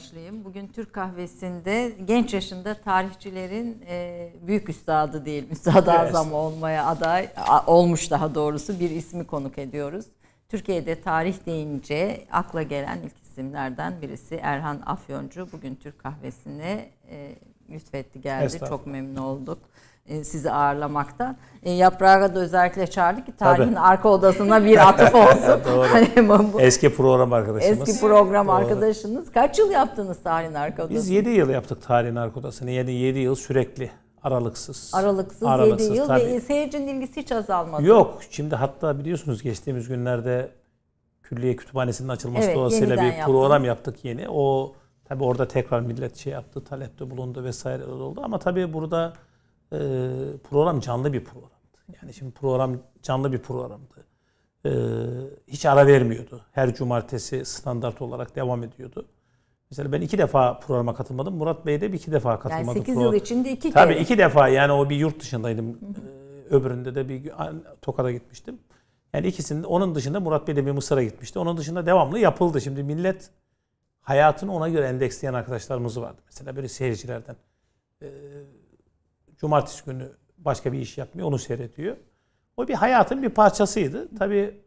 başlayayım. Bugün Türk kahvesinde genç yaşında tarihçilerin e, büyük üstadı değil, müsaade evet. olmaya aday a, olmuş daha doğrusu bir ismi konuk ediyoruz. Türkiye'de tarih deyince akla gelen ilk isimlerden birisi Erhan Afyoncu. Bugün Türk kahvesine e, lütfetti geldi. Çok memnun olduk. E, sizi ağırlamaktan. E, Yaprağa da özellikle çağırdık ki tarihin Tabii. arka odasına bir atıf olsun. Doğru. Hani eski program arkadaşımız. Eski program Doğru. arkadaşınız. Kaç yıl yaptınız tarihin arka odasını? Biz 7 yıl yaptık tarihin arka odasını. Yani 7 yıl sürekli aralıksız. Aralıksız, aralıksız 7 yıl tabii. ve seyircinin ilgisi hiç azalmadı. Yok. Şimdi hatta biliyorsunuz geçtiğimiz günlerde Külliye Kütüphanesi'nin açılması evet, dolayısıyla bir yaptınız. program yaptık yeni. O tabii orada tekrar millet şey yaptı, talepte bulundu vesaire oldu ama tabii burada ee, program canlı bir programdı. Yani şimdi program canlı bir programdı. Ee, hiç ara vermiyordu. Her cumartesi standart olarak devam ediyordu. Mesela ben iki defa programa katılmadım. Murat Bey de bir iki defa katılmadı. Yani 8 yıl içinde iki Tabii kere. Tabii iki defa yani o bir yurt dışındaydım. Ee, öbüründe de bir Tokat'a gitmiştim. Yani ikisinde onun dışında Murat Bey de bir Mısır'a gitmişti. Onun dışında devamlı yapıldı. Şimdi millet hayatını ona göre endeksleyen arkadaşlarımız vardı. Mesela böyle seyircilerden. Cumartesi günü başka bir iş yapmıyor, onu seyrediyor. O bir hayatın bir parçasıydı. Tabii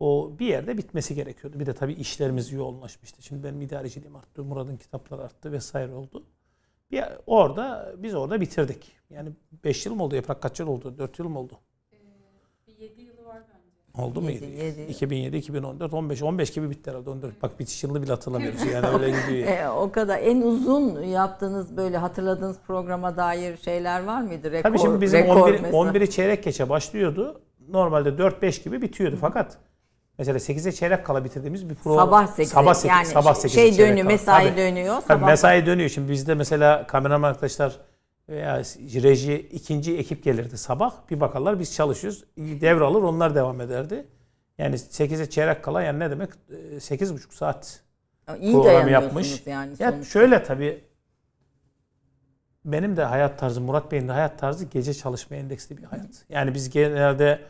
o bir yerde bitmesi gerekiyordu. Bir de tabii işlerimiz yoğunlaşmıştı. Şimdi benim idareciliğim arttı, Murat'ın kitapları arttı vesaire oldu. Bir orada biz orada bitirdik. Yani 5 yıl mı oldu? Yaprak kaç yıl oldu? 4 yıl mı oldu? Oldu mu? 2007, 2014, 15, 15 gibi bitti herhalde. 14. Bak bitiş yılını bile hatırlamıyoruz. Yani öyle gidiyor. e, o kadar. En uzun yaptığınız böyle hatırladığınız programa dair şeyler var mıydı? Rekor, Tabii şimdi bizim 11, 11 çeyrek geçe başlıyordu. Normalde 4-5 gibi bitiyordu. Fakat Mesela 8'e çeyrek kala bitirdiğimiz bir program. Sabah 8'e. Sabah 8, yani sabah 8 şey dönüyor, mesai kala. dönüyor. Tabii, sabah... mesai dönüyor. Şimdi bizde mesela kameraman arkadaşlar veya reji ikinci ekip gelirdi sabah. Bir bakarlar biz çalışıyoruz. Devralır onlar devam ederdi. Yani 8'e çeyrek kala yani ne demek 8,5 ee, saat İyi programı yapmış. Yani ya şöyle tabii benim de hayat tarzı, Murat Bey'in de hayat tarzı gece çalışma endeksli bir hayat. Yani biz genelde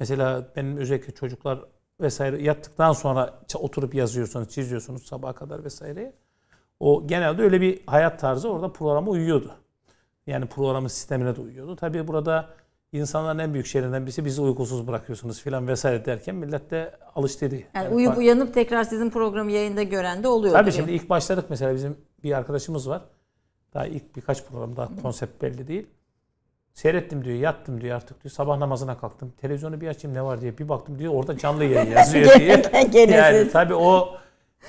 mesela benim özellikle çocuklar vesaire yattıktan sonra oturup yazıyorsunuz, çiziyorsunuz sabaha kadar vesaire. O genelde öyle bir hayat tarzı orada programa uyuyordu. Yani programın sistemine de uyuyordu. Tabii burada insanların en büyük şeylerinden birisi bizi uykusuz bırakıyorsunuz filan vesaire derken millet de alıştırdı. Yani, yani uyuyup bak, uyanıp tekrar sizin programı yayında gören de oluyor. Tabii şimdi ilk başladık mesela bizim bir arkadaşımız var. Daha ilk birkaç program daha konsept belli değil. Seyrettim diyor, yattım diyor artık diyor. Sabah namazına kalktım. Televizyonu bir açayım ne var diye bir baktım diyor. Orada canlı yayın yazıyor diye. yani tabii o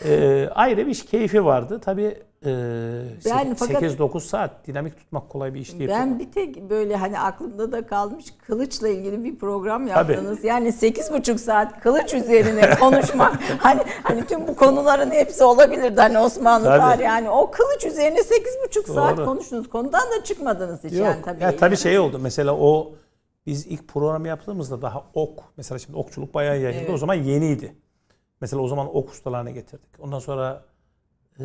e, ayrı bir keyfi vardı. Tabii ee, ben 8-9 saat dinamik tutmak kolay bir iş değil. Ben bir tek böyle hani aklımda da kalmış kılıçla ilgili bir program yaptınız. Tabii. Yani 8,5 saat kılıç üzerine konuşmak. hani hani tüm bu konuların hepsi olabilirdi hani Osmanlı tarihi. Yani o kılıç üzerine 8,5 saat konuştunuz. Konudan da çıkmadınız hiç Yok. yani tabii. Ya, tabii şey oldu. Mesela o biz ilk program yaptığımızda daha ok mesela şimdi okçuluk bayağı yayıldı. Evet. O zaman yeniydi. Mesela o zaman ok ustalarını getirdik. Ondan sonra ee,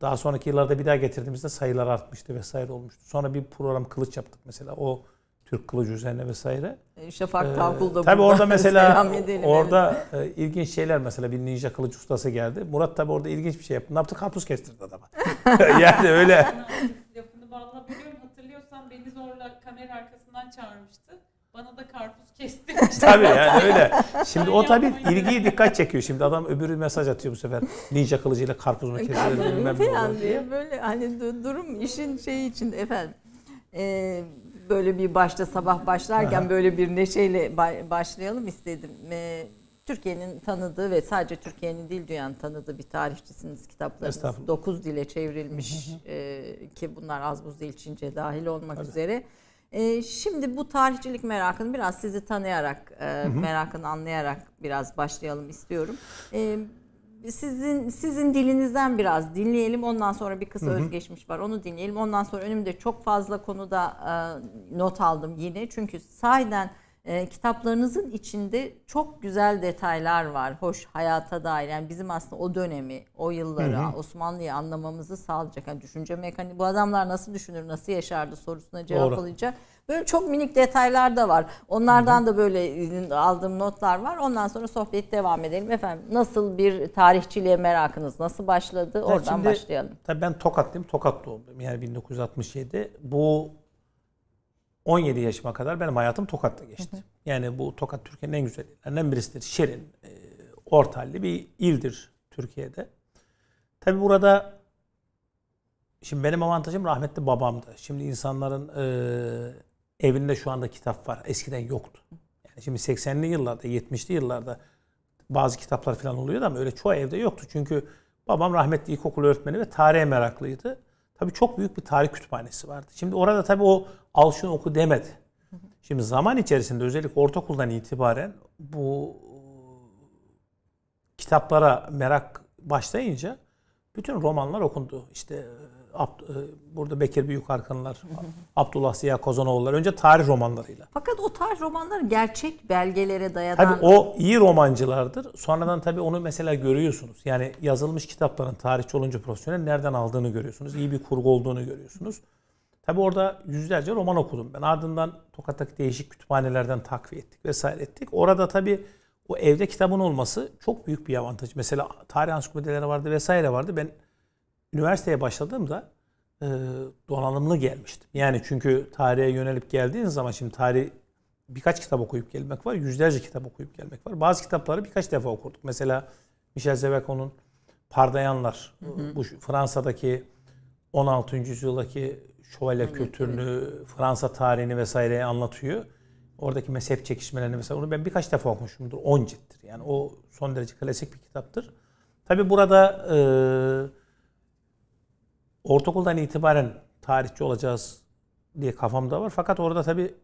daha sonraki yıllarda bir daha getirdiğimizde sayılar artmıştı vesaire olmuştu. Sonra bir program kılıç yaptık mesela o Türk kılıcı üzerine vesaire. E, Şafak ee, Tavkul da ee, Tabii orada mesela orada evet. ilginç şeyler mesela bir ninja kılıç ustası geldi. Murat tabii orada ilginç bir şey yaptı. Ne yaptı? Karpuz kestirdi adama. yani öyle. Yapını bağla hatırlıyorsan beni zorla kamera arkasından çağırmıştı. Bana da karpuz kesti. tabii yani öyle. Şimdi o tabii ilgiyi dikkat çekiyor. Şimdi adam öbürü mesaj atıyor bu sefer. Ninja kılıcıyla karpuz mu kesilir bilmem diye böyle hani durum işin şeyi için efendim. Ee, böyle bir başta sabah başlarken böyle bir neşeyle başlayalım istedim. Ee, Türkiye'nin tanıdığı ve sadece Türkiye'nin değil dünyanın tanıdığı bir tarihçisiniz. Kitaplarınız dokuz dile çevrilmiş e, ki bunlar az buz değil Çince dahil olmak Tabii. üzere. E, şimdi bu tarihçilik merakını biraz sizi tanıyarak, e, hı hı. merakını anlayarak biraz başlayalım istiyorum. E, sizin sizin dilinizden biraz dinleyelim. Ondan sonra bir kısa hı hı. özgeçmiş var. Onu dinleyelim. Ondan sonra önümde çok fazla konuda e, not aldım yine. Çünkü sahiden e, kitaplarınızın içinde çok güzel detaylar var. Hoş hayata dair. Yani bizim aslında o dönemi, o yıllara, Osmanlı'yı anlamamızı sağlayacak. Yani düşünce mekaniği bu adamlar nasıl düşünür, nasıl yaşardı sorusuna cevap Doğru. alacak. Böyle çok minik detaylar da var. Onlardan Hı-hı. da böyle aldığım notlar var. Ondan sonra sohbet devam edelim. Efendim nasıl bir tarihçiliğe merakınız nasıl başladı? Ya Oradan şimdi, başlayalım. Tabii ben Tokatlıyım. Tokat doğumluyum. Yani 1967. Bu 17 yaşıma kadar benim hayatım Tokat'ta geçti. Hı hı. Yani bu Tokat Türkiye'nin en güzel illerinden birisidir. Şirin, e, ortalli bir ildir Türkiye'de. Tabi burada şimdi benim avantajım rahmetli babamdı. Şimdi insanların e, evinde şu anda kitap var. Eskiden yoktu. Yani şimdi 80'li yıllarda, 70'li yıllarda bazı kitaplar falan oluyordu ama öyle çoğu evde yoktu. Çünkü babam rahmetli ilkokul öğretmeni ve tarihe meraklıydı. Tabii çok büyük bir tarih kütüphanesi vardı. Şimdi orada tabii o al şunu oku demedi. Şimdi zaman içerisinde özellikle ortaokuldan itibaren bu kitaplara merak başlayınca bütün romanlar okundu. İşte e, Abd e, burada Bekir Büyükarkınlar, Abdullah Siyah Kozanoğullar önce tarih romanlarıyla. Fakat o tarih romanlar gerçek belgelere dayanan... Tabii o iyi romancılardır. Sonradan tabii onu mesela görüyorsunuz. Yani yazılmış kitapların tarihçi olunca profesyonel nereden aldığını görüyorsunuz. İyi bir kurgu olduğunu görüyorsunuz. Tabi orada yüzlerce roman okudum. Ben ardından Tokat'taki değişik kütüphanelerden takviye ettik vesaire ettik. Orada tabi o evde kitabın olması çok büyük bir avantaj. Mesela tarih ansiklopedileri vardı vesaire vardı. Ben üniversiteye başladığımda e, donanımlı gelmiştim. Yani çünkü tarihe yönelip geldiğiniz zaman şimdi tarih birkaç kitap okuyup gelmek var. Yüzlerce kitap okuyup gelmek var. Bazı kitapları birkaç defa okurduk. Mesela Michel Zevaco'nun Pardayanlar. Hı hı. Bu Fransa'daki 16. yüzyıldaki şövalye evet, kültürünü, evet. Fransa tarihini vesaire anlatıyor. Oradaki mezhep çekişmelerini vesaire. Onu ben birkaç defa okumuşumdur. 10 cilttir. Yani o son derece klasik bir kitaptır. Tabi burada e, ortaokuldan itibaren tarihçi olacağız diye kafamda var. Fakat orada tabi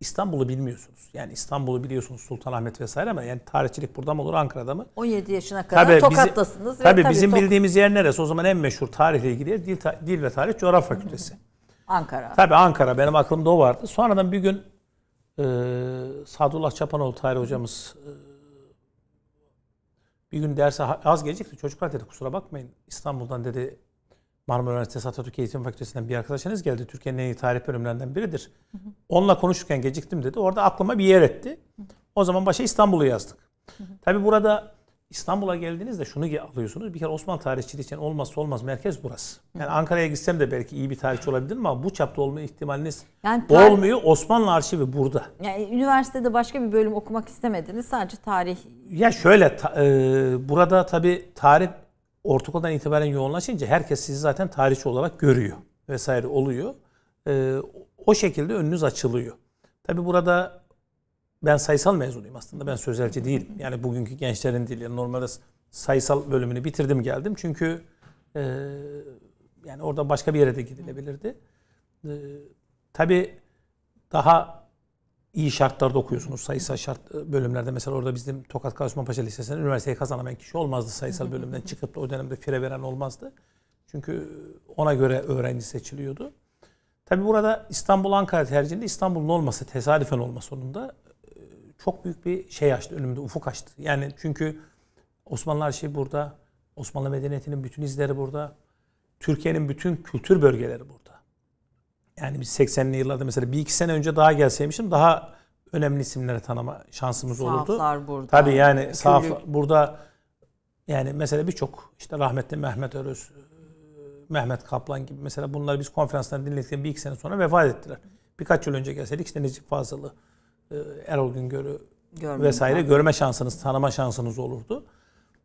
İstanbul'u bilmiyorsunuz. Yani İstanbul'u biliyorsunuz Sultanahmet vesaire ama yani tarihçilik burada mı olur Ankara'da mı? 17 yaşına kadar tabii Tokat'tasınız. Bizi, ve tabii, tabii bizim tok... bildiğimiz yer neresi? O zaman en meşhur tarihle ilgili yer Dil, Dil ve Tarih Coğrafya Fakültesi. Ankara. Tabii Ankara. Benim aklımda o vardı. Sonradan bir gün e, Sadullah Çapanoğlu Tahir hocamız e, bir gün derse az gecikti. Çocuklar dedi kusura bakmayın. İstanbul'dan dedi Marmara Üniversitesi Atatürk Eğitim Fakültesinden bir arkadaşınız geldi. Türkiye'nin en iyi tarih bölümlerinden biridir. Hı hı. Onunla konuşurken geciktim dedi. Orada aklıma bir yer etti. Hı hı. O zaman başa İstanbul'u yazdık. Hı hı. Tabii burada İstanbul'a geldiğinizde şunu alıyorsunuz. Bir kere Osmanlı tarihçiliği için olmazsa olmaz merkez burası. Yani Ankara'ya gitsem de belki iyi bir tarihçi olabilirim ama bu çapta olma ihtimaliniz yani tar- olmuyor. Osmanlı arşivi burada. Yani e, üniversitede başka bir bölüm okumak istemediniz. Sadece tarih. Ya şöyle ta- e, burada tabii tarih ortaokuldan itibaren yoğunlaşınca herkes sizi zaten tarihçi olarak görüyor vesaire oluyor. E, o şekilde önünüz açılıyor. Tabii burada ben sayısal mezunuyum aslında. Ben sözelci değilim. Yani bugünkü gençlerin değil. Yani normalde sayısal bölümünü bitirdim geldim. Çünkü e, yani orada başka bir yere de gidilebilirdi. E, tabii daha iyi şartlarda okuyorsunuz. Sayısal şart e, bölümlerde mesela orada bizim Tokat Kaya Paşa Lisesi'nin üniversiteyi kazanamayan kişi olmazdı. Sayısal bölümden çıkıp o dönemde fire veren olmazdı. Çünkü ona göre öğrenci seçiliyordu. Tabi burada İstanbul-Ankara tercihinde İstanbul'un olması, tesadüfen olma da e, çok büyük bir şey açtı önümde, ufuk açtı. Yani çünkü Osmanlılar şey burada, Osmanlı medeniyetinin bütün izleri burada, Türkiye'nin bütün kültür bölgeleri burada. Yani biz 80'li yıllarda mesela bir iki sene önce daha gelseymişim daha önemli isimleri tanıma şansımız Sahaflar olurdu. Sahaflar burada. Tabii yani Küllük. sahaf burada yani mesela birçok işte rahmetli Mehmet Öröz, Mehmet Kaplan gibi mesela bunları biz konferanslarda dinledikten bir iki sene sonra vefat ettiler. Birkaç yıl önce gelseydik işte Necip Fazıl'ı, ee, Erol Güngör'ü Görmeyeyim vesaire ben. görme şansınız, tanıma şansınız olurdu.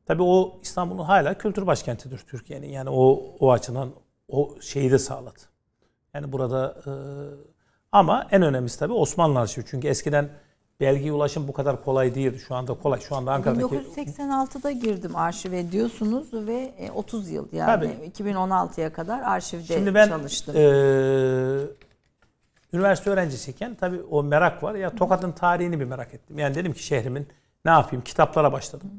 Tabii o İstanbul'un hala kültür başkentidir Türkiye'nin. Yani o o açıdan o şeyi de sağladı. Yani burada e, ama en önemlisi tabii Osmanlı arşivi. Çünkü eskiden belgeye ulaşım bu kadar kolay değildi. Şu anda kolay. Şu anda Ankara'daki... 1986'da girdim arşive diyorsunuz ve 30 e, yıl yani tabii. 2016'ya kadar arşivde Şimdi ben, çalıştım. E, Üniversite öğrencisiyken tabii o merak var. Ya Tokat'ın tarihini bir merak ettim. Yani dedim ki şehrimin ne yapayım? Kitaplara başladım.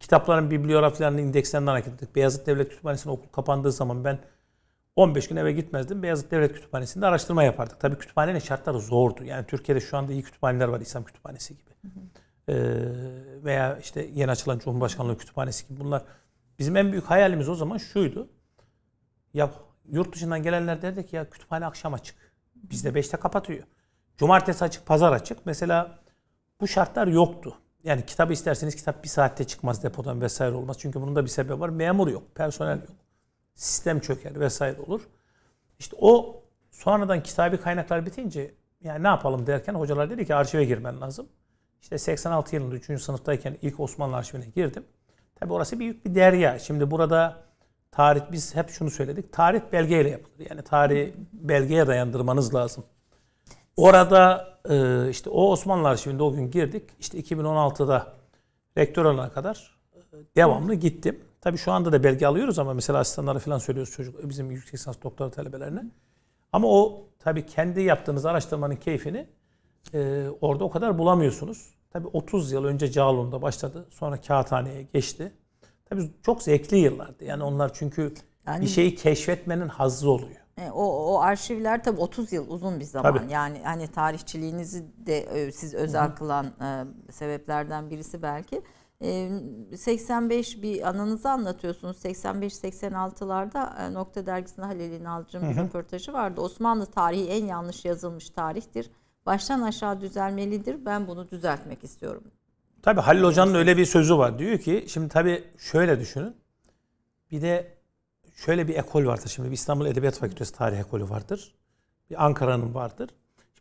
Kitapların bibliografilerinin indekslerinden hareket ettik. Beyazıt Devlet Kütüphanesi'nin okul kapandığı zaman ben 15 gün eve gitmezdim. Beyazıt Devlet Kütüphanesi'nde araştırma yapardık. Tabii kütüphanenin şartları zordu. Yani Türkiye'de şu anda iyi kütüphaneler var. İslam Kütüphanesi gibi. Ee, veya işte yeni açılan Cumhurbaşkanlığı Kütüphanesi gibi. Bunlar bizim en büyük hayalimiz o zaman şuydu. Ya yurt dışından gelenler derdi ki ya kütüphane akşam açık. Bizde 5'te kapatıyor. Cumartesi açık, pazar açık. Mesela bu şartlar yoktu. Yani kitabı isterseniz kitap bir saatte çıkmaz depodan vesaire olmaz. Çünkü bunun da bir sebebi var. Memur yok, personel yok. Sistem çöker vesaire olur. İşte o sonradan kitabi kaynaklar bitince yani ne yapalım derken hocalar dedi ki arşive girmen lazım. İşte 86 yılında 3. sınıftayken ilk Osmanlı arşivine girdim. Tabi orası büyük bir derya. Şimdi burada Tarih biz hep şunu söyledik. Tarih belgeyle yapılır. Yani tarihi belgeye dayandırmanız lazım. Orada e, işte o Osmanlı arşivinde o gün girdik. İşte 2016'da rektör olana kadar e, devamlı gittim. Tabii şu anda da belge alıyoruz ama mesela asistanlara falan söylüyoruz çocuk e, bizim yüksek lisans doktora talebelerine. Ama o tabii kendi yaptığınız araştırmanın keyfini orada o kadar bulamıyorsunuz. Tabii 30 yıl önce Cağaloğlu'nda başladı. Sonra Kağıthane'ye geçti. Tabii çok zevkli yıllardı. Yani onlar çünkü yani, bir şeyi keşfetmenin hazzı oluyor. E, o, o arşivler tabii 30 yıl uzun bir zaman. Tabii. Yani hani tarihçiliğinizi de e, siz özel kılan e, sebeplerden birisi belki. 85 e, bir anınızı anlatıyorsunuz. 85-86'larda e, Nokta Dergisi'nde Halil İnalcı'nın bir röportajı vardı. Osmanlı tarihi en yanlış yazılmış tarihtir. Baştan aşağı düzelmelidir. Ben bunu düzeltmek istiyorum Tabi Halil Hoca'nın öyle bir sözü var. Diyor ki şimdi tabi şöyle düşünün. Bir de şöyle bir ekol vardır. Şimdi bir İstanbul Edebiyat Fakültesi tarih ekolü vardır. Bir Ankara'nın vardır.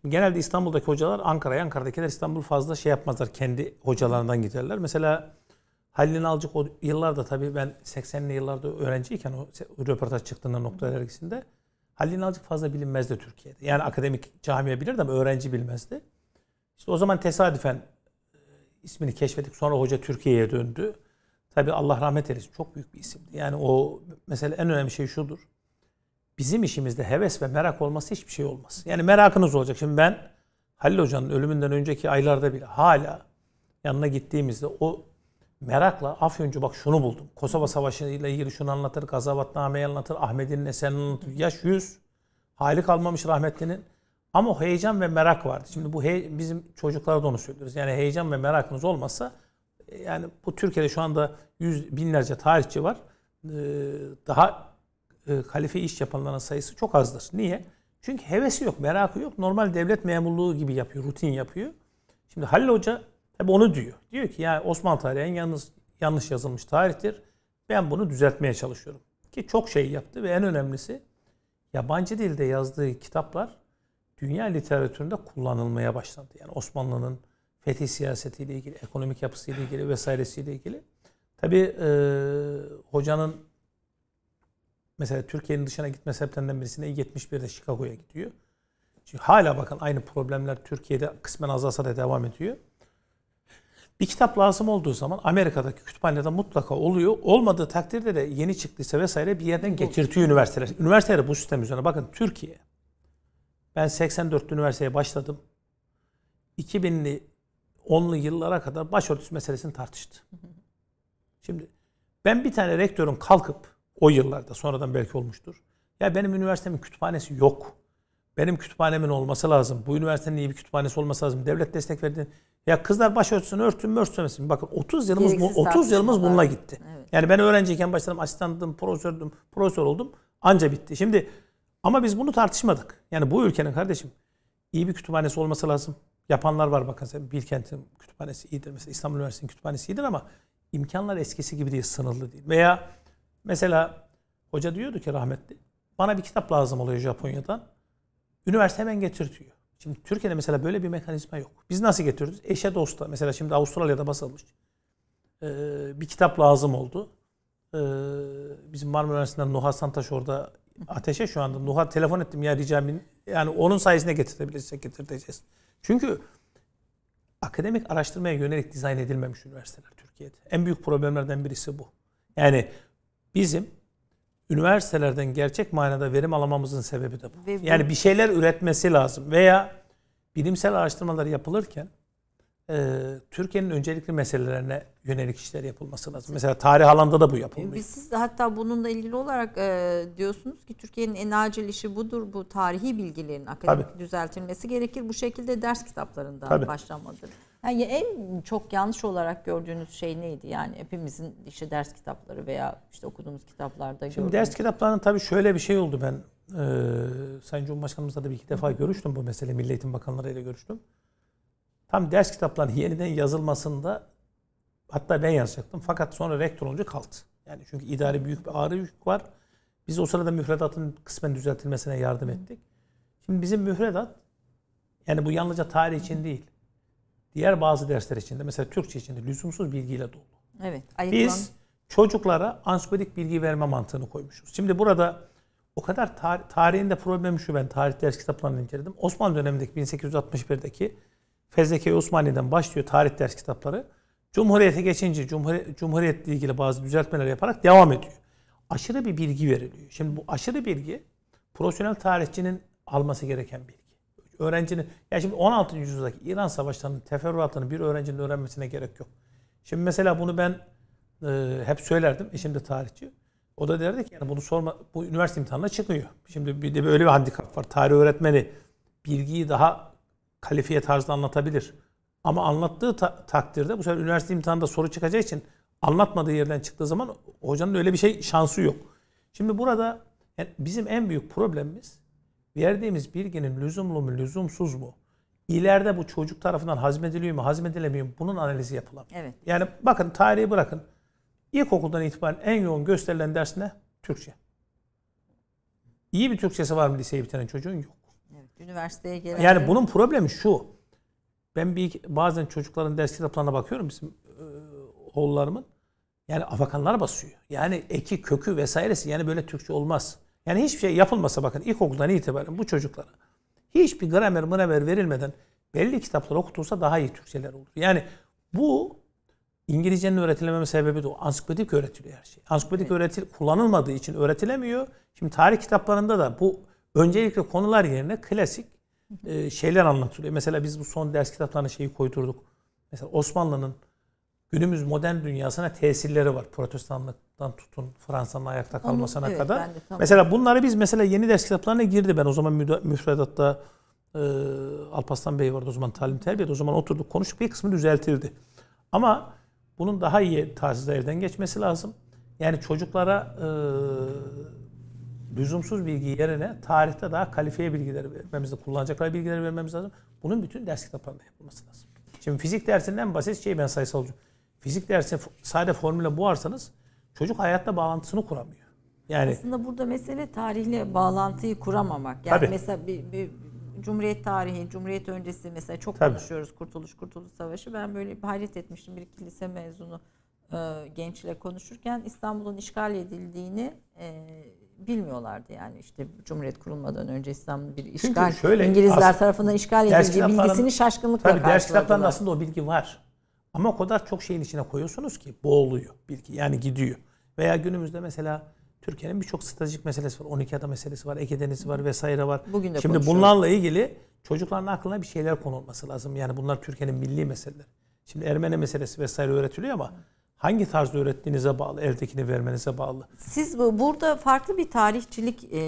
Şimdi genelde İstanbul'daki hocalar Ankara'ya, Ankara'dakiler İstanbul fazla şey yapmazlar. Kendi hocalarından giderler. Mesela Halil Alcık o yıllarda tabi ben 80'li yıllarda öğrenciyken o röportaj çıktığında nokta dergisinde Halil Alcık fazla bilinmezdi Türkiye'de. Yani akademik camiye bilirdim ama öğrenci bilmezdi. İşte o zaman tesadüfen ismini keşfettik. Sonra hoca Türkiye'ye döndü. Tabi Allah rahmet eylesin çok büyük bir isimdi. Yani o mesela en önemli şey şudur. Bizim işimizde heves ve merak olması hiçbir şey olmaz. Yani merakınız olacak. Şimdi ben Halil Hoca'nın ölümünden önceki aylarda bile hala yanına gittiğimizde o merakla Afyoncu bak şunu buldum. Kosova Savaşı ile ilgili şunu anlatır, Gazavatname'yi anlatır, Ahmet'in eserini anlatır. Yaş 100. Hali kalmamış rahmetlinin. Ama heyecan ve merak vardı. Şimdi bu he, bizim çocuklara da onu söylüyoruz. Yani heyecan ve merakınız olmasa e, yani bu Türkiye'de şu anda yüz binlerce tarihçi var. Ee, daha e, kalifiye iş yapanların sayısı çok azdır. Niye? Çünkü hevesi yok, merakı yok. Normal devlet memurluğu gibi yapıyor, rutin yapıyor. Şimdi Halil Hoca tabi onu diyor. Diyor ki yani Osmanlı tarihi en yalnız, yanlış yazılmış tarihtir. Ben bunu düzeltmeye çalışıyorum. Ki çok şey yaptı ve en önemlisi yabancı dilde yazdığı kitaplar dünya literatüründe kullanılmaya başlandı. Yani Osmanlı'nın fetih siyasetiyle ilgili, ekonomik yapısıyla ilgili vesairesiyle ilgili. Tabi e, hocanın mesela Türkiye'nin dışına gitme sebeplerinden birisine 71'de Chicago'ya gidiyor. Şimdi hala bakın aynı problemler Türkiye'de kısmen azalsa da devam ediyor. Bir kitap lazım olduğu zaman Amerika'daki kütüphanede mutlaka oluyor. Olmadığı takdirde de yeni çıktıysa vesaire bir yerden getirtiyor üniversiteler. Üniversiteler bu sistem üzerine. Bakın Türkiye ben 84'te üniversiteye başladım. 2000'li 10'lu yıllara kadar başörtüsü meselesini tartıştı. Şimdi ben bir tane rektörün kalkıp o yıllarda sonradan belki olmuştur. Ya benim üniversitemin kütüphanesi yok. Benim kütüphanemin olması lazım. Bu üniversitenin iyi bir kütüphanesi olması lazım. Devlet destek verdi. Ya kızlar başörtüsünü örtün mü örtmesin. Bakın 30 yılımız bu, 30 yılımız bununla gitti. Evet. Yani ben öğrenciyken başladım asistandım, profesördüm, profesör oldum. Anca bitti. Şimdi ama biz bunu tartışmadık. Yani bu ülkenin kardeşim iyi bir kütüphanesi olması lazım. Yapanlar var bakın sen Bilkent'in kütüphanesi iyidir. Mesela İstanbul Üniversitesi'nin kütüphanesi iyidir ama imkanlar eskisi gibi değil, sınırlı değil. Veya mesela hoca diyordu ki rahmetli bana bir kitap lazım oluyor Japonya'dan. Üniversite hemen getir diyor. Şimdi Türkiye'de mesela böyle bir mekanizma yok. Biz nasıl getiriyoruz? Eşe dosta. Mesela şimdi Avustralya'da basılmış. Ee, bir kitap lazım oldu. Ee, bizim Marmara Üniversitesi'nden Nuh Hasan Taş orada ateşe şu anda. Nuh'a telefon ettim ya ricamın. Yani onun sayesinde getirebilirsek getirteceğiz. Çünkü akademik araştırmaya yönelik dizayn edilmemiş üniversiteler Türkiye'de. En büyük problemlerden birisi bu. Yani bizim üniversitelerden gerçek manada verim alamamızın sebebi de bu. Ve bu... Yani bir şeyler üretmesi lazım veya bilimsel araştırmalar yapılırken ee, Türkiye'nin öncelikli meselelerine yönelik işler yapılması lazım. Mesela tarih alanda da bu yapılmıyor. Biz siz de hatta bununla ilgili olarak e, diyorsunuz ki Türkiye'nin en acil işi budur. Bu tarihi bilgilerin akademik Tabii. düzeltilmesi gerekir. Bu şekilde ders kitaplarından Tabii. başlanmadır. Yani en çok yanlış olarak gördüğünüz şey neydi? Yani hepimizin işte ders kitapları veya işte okuduğumuz kitaplarda Şimdi gördüğümüz... ders kitaplarının tabii şöyle bir şey oldu ben. E, Sayın Cumhurbaşkanımızla da bir iki defa görüştüm bu mesele. Milli Eğitim Bakanları ile görüştüm. Tam ders kitaplarının yeniden yazılmasında hatta ben yazacaktım. Fakat sonra rektör olunca kaldı. Yani çünkü idari büyük bir ağrı yük var. Biz o sırada müfredatın kısmen düzeltilmesine yardım ettik. Şimdi bizim müfredat yani bu yalnızca tarih için değil. Diğer bazı dersler için de mesela Türkçe için de lüzumsuz bilgiyle dolu. Evet. Ayıklan. Biz çocuklara ansiklopedi bilgi verme mantığını koymuşuz. Şimdi burada o kadar tar tarihinde problemi şu ben tarih ders kitaplarını inceledim. Osmanlı dönemindeki 1861'deki Fezleke Osmanlı'dan başlıyor tarih ders kitapları. Cumhuriyete geçince Cumhuriyet, Cumhuriyet'le ilgili bazı düzeltmeler yaparak devam ediyor. Aşırı bir bilgi veriliyor. Şimdi bu aşırı bilgi profesyonel tarihçinin alması gereken bilgi. Öğrencinin, ya şimdi 16. yüzyıldaki İran savaşlarının teferruatını bir öğrencinin öğrenmesine gerek yok. Şimdi mesela bunu ben e, hep söylerdim. Eşim şimdi tarihçi. O da derdi ki yani bunu sorma, bu üniversite imtihanına çıkmıyor. Şimdi bir de böyle bir handikap var. Tarih öğretmeni bilgiyi daha kalifiye tarzda anlatabilir. Ama anlattığı ta- takdirde bu sefer üniversite imtihanında soru çıkacağı için anlatmadığı yerden çıktığı zaman hocanın öyle bir şey şansı yok. Şimdi burada yani bizim en büyük problemimiz verdiğimiz bilginin lüzumlu mu lüzumsuz mu? İleride bu çocuk tarafından hazmediliyor mu hazmedilemiyor mu? Bunun analizi yapılamıyor. Evet. Yani bakın tarihi bırakın. İlkokuldan itibaren en yoğun gösterilen ders ne? Türkçe. İyi bir Türkçesi var mı liseyi bitiren çocuğun? Yok. Üniversiteye gelen. Yani bunun problemi şu. Ben bir bazen çocukların ders kitaplarına bakıyorum bizim e, oğullarımın. Yani afakanlar basıyor. Yani eki, kökü vesairesi yani böyle Türkçe olmaz. Yani hiçbir şey yapılmasa bakın ilkokuldan itibaren bu çocuklara hiçbir gramer mıramer verilmeden belli kitaplar okutulsa daha iyi Türkçeler olur. Yani bu İngilizcenin öğretilememe sebebi de o. Ansiklopedik öğretiliyor her şey. Ansiklopedik evet. öğretil kullanılmadığı için öğretilemiyor. Şimdi tarih kitaplarında da bu Öncelikle konular yerine klasik e, şeyler anlatılıyor. Mesela biz bu son ders kitaplarına şeyi koydurduk. Mesela Osmanlı'nın günümüz modern dünyasına tesirleri var. Protestanlıktan tutun Fransa'nın ayakta kalmasına Onu, evet, kadar. De, Mesela bunları biz mesela yeni ders kitaplarına girdi. Ben o zaman müfredatta e, Alpaslan Bey vardı o zaman talim terbiyede. O zaman oturduk konuştuk bir kısmı düzeltildi. Ama bunun daha iyi tahsillerden geçmesi lazım. Yani çocuklara e, lüzumsuz bilgi yerine tarihte daha kalifiye bilgileri vermemizde kullanacakları bilgileri vermemiz lazım. Bunun bütün ders kitaplarında yapılması lazım. Şimdi fizik dersinden en basit şeyi ben sayısalcı. Fizik dersi sade formüle boğarsanız çocuk hayatta bağlantısını kuramıyor. Yani aslında burada mesele tarihle bağlantıyı kuramamak. Yani tabii. mesela bir, bir Cumhuriyet tarihi, Cumhuriyet öncesi mesela çok Tabii. konuşuyoruz Kurtuluş, Kurtuluş Savaşı. Ben böyle bir hayret etmiştim bir iki lise mezunu e, gençle konuşurken İstanbul'un işgal edildiğini e, bilmiyorlardı yani işte Cumhuriyet kurulmadan önce İstanbul bir işgal Çünkü şöyle, İngilizler tarafından işgal edildiği bilgisini şaşkınlıkla tabii ders kitaplarında aslında o bilgi var. Ama o kadar çok şeyin içine koyuyorsunuz ki boğuluyor bilgi yani gidiyor. Veya günümüzde mesela Türkiye'nin birçok stratejik meselesi var. 12 ada meselesi var, Ege Denizi var vesaire var. Bugün de Şimdi bunlarla ilgili çocukların aklına bir şeyler konulması lazım. Yani bunlar Türkiye'nin milli meseleleri. Şimdi Ermeni meselesi vesaire öğretiliyor ama Hı hangi tarzda ürettiğinize bağlı, eldekini vermenize bağlı. Siz bu, burada farklı bir tarihçilik e,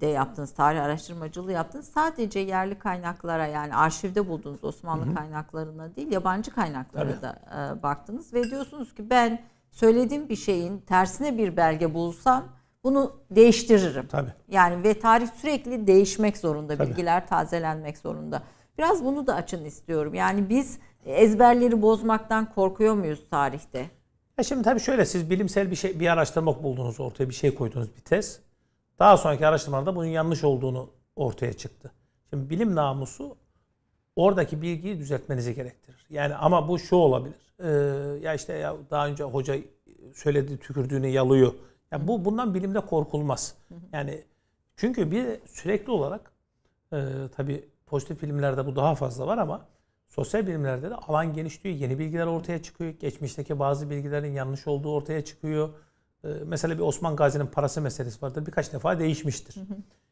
de yaptınız, tarih araştırmacılığı yaptınız. Sadece yerli kaynaklara yani arşivde bulduğunuz Osmanlı Hı-hı. kaynaklarına değil, yabancı kaynaklara Tabii. da e, baktınız ve diyorsunuz ki ben söylediğim bir şeyin tersine bir belge bulsam bunu değiştiririm. Tabii. Yani ve tarih sürekli değişmek zorunda, Tabii. bilgiler tazelenmek zorunda. Biraz bunu da açın istiyorum. Yani biz ezberleri bozmaktan korkuyor muyuz tarihte? Ya şimdi tabii şöyle siz bilimsel bir şey bir araştırma buldunuz ortaya bir şey koydunuz bir tez. Daha sonraki araştırmada bunun yanlış olduğunu ortaya çıktı. Şimdi bilim namusu oradaki bilgiyi düzeltmenizi gerektirir. Yani ama bu şu olabilir. Ee, ya işte ya daha önce hoca söyledi tükürdüğünü yalıyor. Ya yani bu bundan bilimde korkulmaz. Yani çünkü bir sürekli olarak e, tabii pozitif filmlerde bu daha fazla var ama Sosyal bilimlerde de alan genişliyor. Yeni bilgiler ortaya çıkıyor. Geçmişteki bazı bilgilerin yanlış olduğu ortaya çıkıyor. Ee, mesela bir Osman Gazi'nin parası meselesi vardır. Birkaç defa değişmiştir.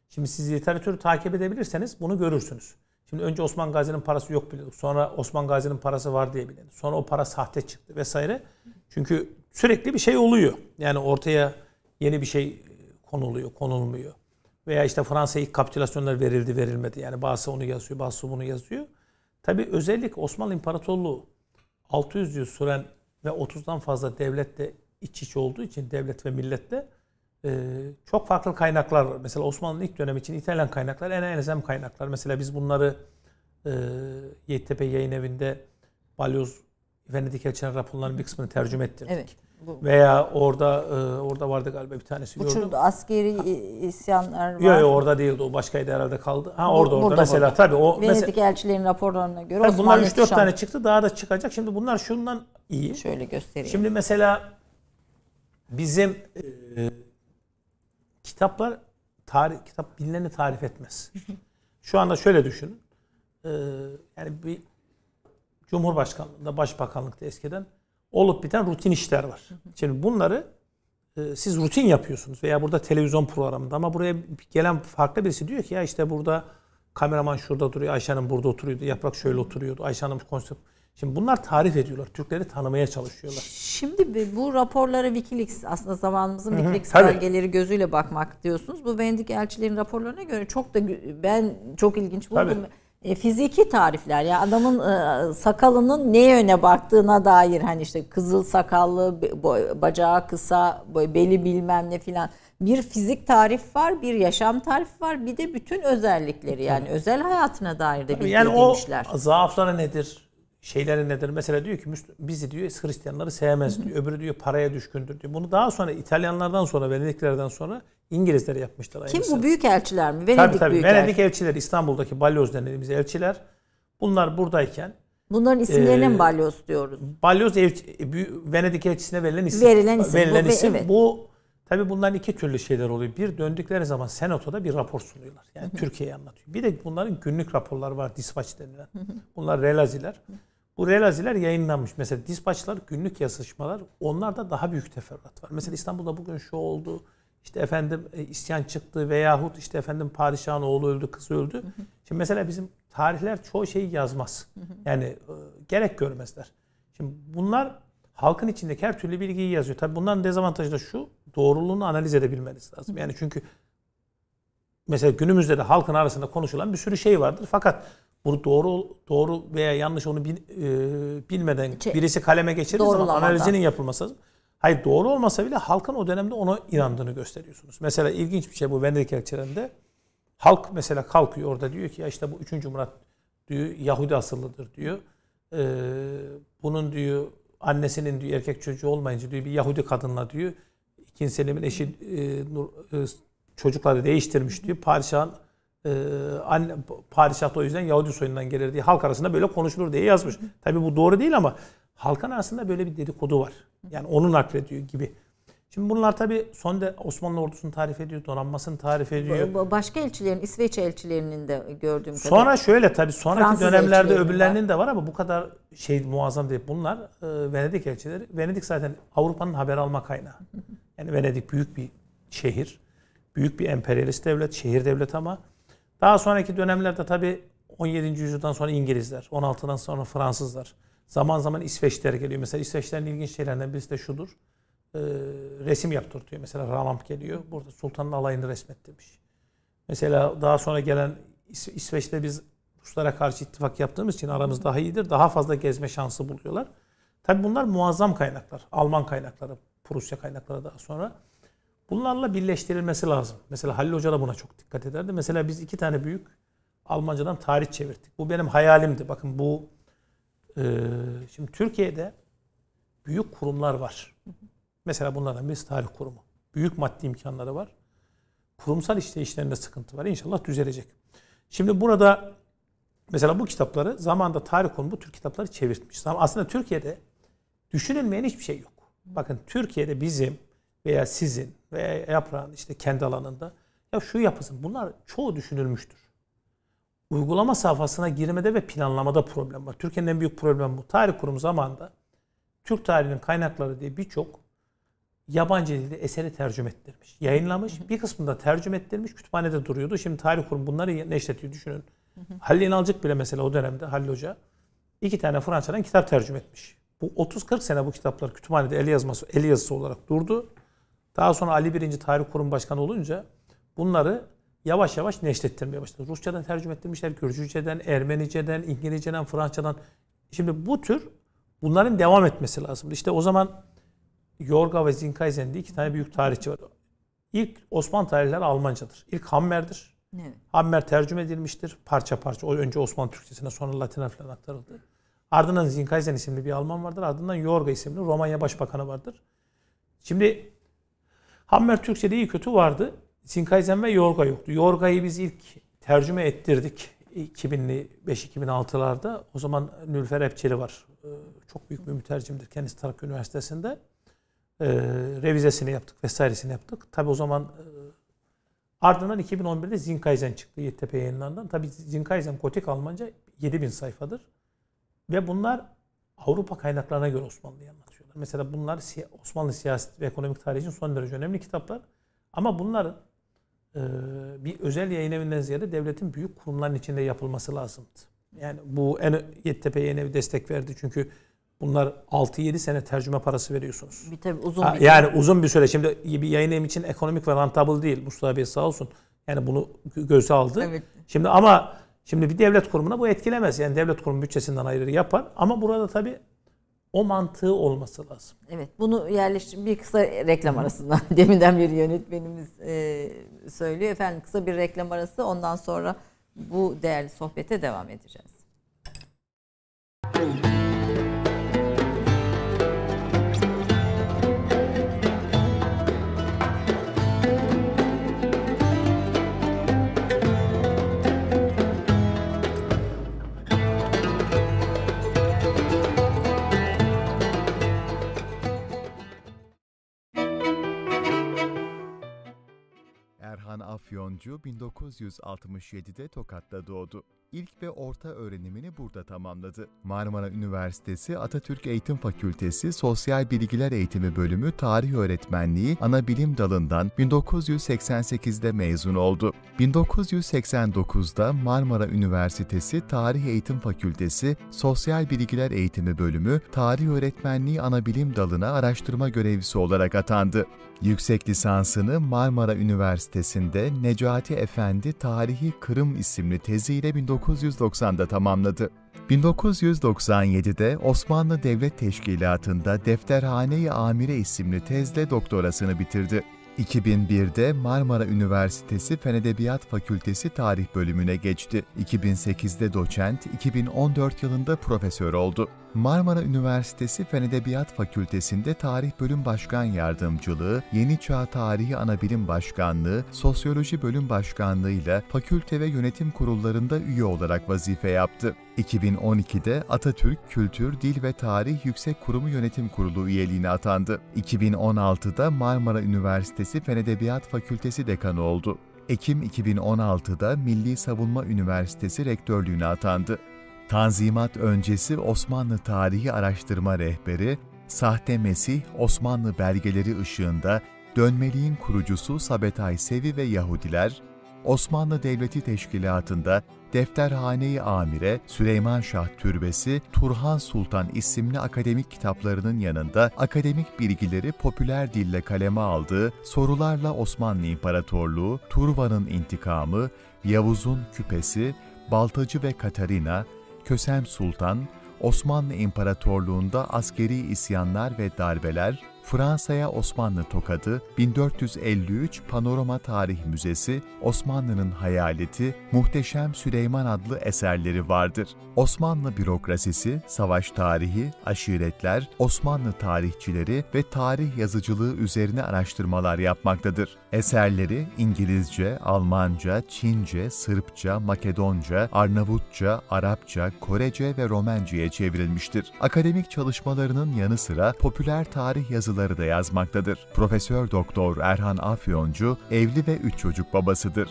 Şimdi siz literatürü takip edebilirseniz bunu görürsünüz. Şimdi önce Osman Gazi'nin parası yok biliyorduk. Sonra Osman Gazi'nin parası var diye biliyorduk. Sonra o para sahte çıktı vesaire. Çünkü sürekli bir şey oluyor. Yani ortaya yeni bir şey konuluyor, konulmuyor. Veya işte Fransa'ya ilk kapitülasyonlar verildi, verilmedi. Yani bazısı onu yazıyor, bazısı bunu yazıyor. Tabi özellikle Osmanlı İmparatorluğu 600 yıl süren ve 30'dan fazla devlette iç iç olduğu için devlet ve millette e, çok farklı kaynaklar var. Mesela Osmanlı'nın ilk dönemi için İtalyan kaynaklar en elzem kaynaklar. Mesela biz bunları e, Yeditepe Yayın Evi'nde Balyoz Venedik Elçiler raporlarının bir kısmını tercüme ettirdik. Evet. Veya orada e, orada vardı galiba bir tanesi gördüm. Buçur'da askeri isyanlar var. Yok yok orada değildi o başkaydı herhalde kaldı. Ha orada orada burada, mesela burada. tabii o Venedik mesela, elçilerin raporlarına göre tabii bunlar 3-4 tane çıktı daha da çıkacak. Şimdi bunlar şundan iyi. Şöyle göstereyim. Şimdi mesela bizim e, kitaplar tarih kitap bilineni tarif etmez. Şu anda şöyle düşünün. E, yani bir Cumhurbaşkanlığında, Başbakanlıkta eskiden olup biten rutin işler var. Şimdi bunları e, siz rutin yapıyorsunuz veya burada televizyon programında ama buraya gelen farklı birisi diyor ki ya işte burada kameraman şurada duruyor, Ayşe Hanım burada oturuyordu, Yaprak şöyle oturuyordu, Ayşe Hanım konsept. Şimdi bunlar tarif ediyorlar. Türkleri tanımaya çalışıyorlar. Şimdi bu raporlara Wikileaks aslında zamanımızın hı hı, Wikileaks tabii. belgeleri gözüyle bakmak diyorsunuz. Bu Venedik elçilerin raporlarına göre çok da ben çok ilginç buldum. Tabii e, fiziki tarifler ya yani adamın e, sakalının ne yöne baktığına dair hani işte kızıl sakallı bacağı kısa beli bilmem ne filan bir fizik tarif var bir yaşam tarifi var bir de bütün özellikleri yani Tabii. özel hayatına dair de bilgi yani demişler. o zaafları nedir şeyleri nedir mesela diyor ki bizi diyor Hristiyanları sevmez diyor öbürü diyor paraya düşkündür diyor bunu daha sonra İtalyanlardan sonra Venediklerden sonra İngilizlere yapmışlar aynısını. Kim bu? Büyük elçiler mi? Venedik tabii, tabii. büyük Venedik elçiler. elçiler. İstanbul'daki balyoz dediğimiz elçiler. Bunlar buradayken Bunların isimlerine ee, mi balyoz diyoruz? Balyoz elçi, Venedik elçisine verilen isim. Verilen isim. Verilen bu, isim. Evet. Bu tabii bunların iki türlü şeyler oluyor. Bir döndükleri zaman senatoda bir rapor sunuyorlar. Yani Türkiye'yi anlatıyor. Bir de bunların günlük raporları var dispaç denilen. Bunlar relaziler. Bu relaziler yayınlanmış. Mesela dispaçlar günlük yazışmalar. Onlarda daha büyük teferruat var. Mesela İstanbul'da bugün şu oldu işte efendim e, isyan çıktı veyahut işte efendim padişahın oğlu öldü, kızı öldü. Şimdi mesela bizim tarihler çoğu şeyi yazmaz. Yani e, gerek görmezler. Şimdi bunlar halkın içindeki her türlü bilgiyi yazıyor. Tabii bundan dezavantajı da şu, doğruluğunu analiz edebilmeniz lazım. Yani çünkü mesela günümüzde de halkın arasında konuşulan bir sürü şey vardır. Fakat bunu doğru doğru veya yanlış onu e, bilmeden şey, birisi kaleme geçirir zaman analizinin yapılması lazım. Hayır doğru olmasa bile halkın o dönemde ona inandığını gösteriyorsunuz. Mesela ilginç bir şey bu Venedik elçilerinde. Halk mesela kalkıyor orada diyor ki ya işte bu 3. Murat diyor Yahudi asıllıdır diyor. Ee, bunun diyor annesinin diyor erkek çocuğu olmayınca diyor bir Yahudi kadınla diyor ikinci Selim'in eşi e, e çocukları değiştirmiş diyor. Padişahın e, anne, padişah da o yüzden Yahudi soyundan gelir diye halk arasında böyle konuşulur diye yazmış. Tabi bu doğru değil ama Halkan arasında böyle bir dedikodu var. Yani onu naklediyor gibi. Şimdi bunlar tabii son de Osmanlı ordusunu tarif ediyor, donanmasını tarif ediyor. Başka elçilerin, İsveç elçilerinin de gördüğüm kadarıyla. Sonra şöyle tabii sonraki Fransız dönemlerde öbürlerinin var. de var ama bu kadar şey muazzam değil. Bunlar e, Venedik elçileri. Venedik zaten Avrupa'nın haber alma kaynağı. Yani Venedik büyük bir şehir. Büyük bir emperyalist devlet, şehir devlet ama. Daha sonraki dönemlerde tabii 17. yüzyıldan sonra İngilizler, 16'dan sonra Fransızlar. Zaman zaman İsveçler geliyor. Mesela İsveçlerin ilginç şeylerinden birisi de şudur. E, resim yaptırtıyor. Mesela Ralamp geliyor. Burada sultanın alayını resmettirmiş. Mesela daha sonra gelen İs İsveç'te biz Ruslara karşı ittifak yaptığımız için aramız daha iyidir. Daha fazla gezme şansı buluyorlar. Tabi bunlar muazzam kaynaklar. Alman kaynakları, Prusya kaynakları daha sonra. Bunlarla birleştirilmesi lazım. Mesela Halil Hoca da buna çok dikkat ederdi. Mesela biz iki tane büyük Almancadan tarih çevirdik. Bu benim hayalimdi. Bakın bu ee, şimdi Türkiye'de büyük kurumlar var. Mesela bunlardan birisi tarih kurumu. Büyük maddi imkanları var. Kurumsal işte işlerinde sıkıntı var. İnşallah düzelecek. Şimdi burada mesela bu kitapları zamanda tarih kurumu Türk kitapları çevirtmiş. Aslında Türkiye'de düşünülmeyen hiçbir şey yok. Bakın Türkiye'de bizim veya sizin veya yaprağın işte kendi alanında ya şu yapısın bunlar çoğu düşünülmüştür uygulama safhasına girmede ve planlamada problem var. Türkiye'nin en büyük problemi bu. Tarih kurumu zamanında Türk tarihinin kaynakları diye birçok yabancı dilde eseri tercüme ettirmiş. Yayınlamış. Bir kısmını da tercüme ettirmiş. Kütüphanede duruyordu. Şimdi tarih kurumu bunları neşretiyor. Düşünün. Hı hı. Halil İnalcık bile mesela o dönemde Halil Hoca iki tane Fransa'dan kitap tercüme etmiş. Bu 30-40 sene bu kitaplar kütüphanede el yazması, el yazısı olarak durdu. Daha sonra Ali Birinci Tarih Kurum Başkanı olunca bunları yavaş yavaş neşrettirmeye başladı. Rusçadan tercüme ettirmişler, Gürcüce'den, Ermenice'den, İngilizce'den, Fransızcadan. Şimdi bu tür bunların devam etmesi lazım. İşte o zaman Yorga ve Zinkaizen diye iki tane büyük tarihçi var. İlk Osmanlı tarihleri Almancadır. İlk Hammer'dir. Evet. Hammer tercüme edilmiştir parça parça. O önce Osmanlı Türkçesine sonra Latin'e falan aktarıldı. Ardından Zinkaizen isimli bir Alman vardır. Ardından Yorga isimli Romanya Başbakanı vardır. Şimdi Hammer Türkçe'de iyi kötü vardı. Shinkansen ve Yorga yoktu. Yorga'yı biz ilk tercüme ettirdik 2005-2006'larda. o zaman Nülfer Epçeli var. Ee, çok büyük bir mütercimdir kendisi Tarık Üniversitesi'nde. Ee, revizesini yaptık vesairesini yaptık. Tabi o zaman e, Ardından 2011'de Zinkaizen çıktı Yeditepe yayınlarından. Tabi Zinkaizen gotik Almanca 7000 sayfadır. Ve bunlar Avrupa kaynaklarına göre Osmanlı'yı anlatıyorlar. Mesela bunlar Osmanlı siyaset ve ekonomik tarihinin son derece önemli kitaplar. Ama bunların ee, bir özel yayın evinden ziyade devletin büyük kurumların içinde yapılması lazımdı. Yani bu en Yettepe Yayın Evi destek verdi çünkü bunlar 6-7 sene tercüme parası veriyorsunuz. Bir tabii uzun ha, bir Yani tabii. uzun bir süre. Şimdi bir yayın evi için ekonomik ve rentable değil. Mustafa Bey sağ olsun. Yani bunu göze aldı. Evet. Şimdi ama şimdi bir devlet kurumuna bu etkilemez. Yani devlet kurum bütçesinden ayrı yapar. Ama burada tabii o mantığı olması lazım. Evet bunu yerleştir bir kısa reklam arasından deminden bir yönetmenimiz e, söylüyor. Efendim kısa bir reklam arası ondan sonra bu değerli sohbete devam edeceğiz. Afyoncu 1967'de Tokat'ta doğdu. İlk ve orta öğrenimini burada tamamladı. Marmara Üniversitesi Atatürk Eğitim Fakültesi Sosyal Bilgiler Eğitimi Bölümü Tarih Öğretmenliği ana bilim dalından 1988'de mezun oldu. 1989'da Marmara Üniversitesi Tarih Eğitim Fakültesi Sosyal Bilgiler Eğitimi Bölümü Tarih Öğretmenliği ana bilim dalına araştırma görevlisi olarak atandı. Yüksek lisansını Marmara Üniversitesi'nde Necati Efendi Tarihi Kırım isimli teziyle 1990'da tamamladı. 1997'de Osmanlı Devlet Teşkilatı'nda Defterhane-i Amire isimli tezle doktorasını bitirdi. 2001'de Marmara Üniversitesi Fen Edebiyat Fakültesi Tarih bölümüne geçti. 2008'de doçent, 2014 yılında profesör oldu. Marmara Üniversitesi Fen Edebiyat Fakültesi'nde Tarih Bölüm Başkan Yardımcılığı, Yeni Çağ Tarihi Anabilim Başkanlığı, Sosyoloji Bölüm Başkanlığı ile fakülte ve yönetim kurullarında üye olarak vazife yaptı. 2012'de Atatürk Kültür, Dil ve Tarih Yüksek Kurumu Yönetim Kurulu üyeliğine atandı. 2016'da Marmara Üniversitesi Fen Edebiyat Fakültesi dekanı oldu. Ekim 2016'da Milli Savunma Üniversitesi rektörlüğüne atandı. Tanzimat öncesi Osmanlı Tarihi Araştırma Rehberi, Sahte Mesih Osmanlı belgeleri ışığında Dönmeliğin kurucusu Sabetay Sevi ve Yahudiler, Osmanlı Devleti Teşkilatı'nda Defterhane-i Amire, Süleyman Şah Türbesi, Turhan Sultan isimli akademik kitaplarının yanında akademik bilgileri popüler dille kaleme aldığı Sorularla Osmanlı İmparatorluğu, Turva'nın İntikamı, Yavuz'un Küpesi, Baltacı ve Katarina, Kösem Sultan, Osmanlı İmparatorluğunda askeri isyanlar ve darbeler, Fransa'ya Osmanlı Tokadı, 1453 Panorama Tarih Müzesi, Osmanlı'nın Hayaleti, Muhteşem Süleyman adlı eserleri vardır. Osmanlı bürokrasisi, savaş tarihi, aşiretler, Osmanlı tarihçileri ve tarih yazıcılığı üzerine araştırmalar yapmaktadır. Eserleri İngilizce, Almanca, Çince, Sırpça, Makedonca, Arnavutça, Arapça, Korece ve Romence'ye çevrilmiştir. Akademik çalışmalarının yanı sıra popüler tarih yazıları yazıları da yazmaktadır. Profesör Doktor Erhan Afyoncu evli ve üç çocuk babasıdır.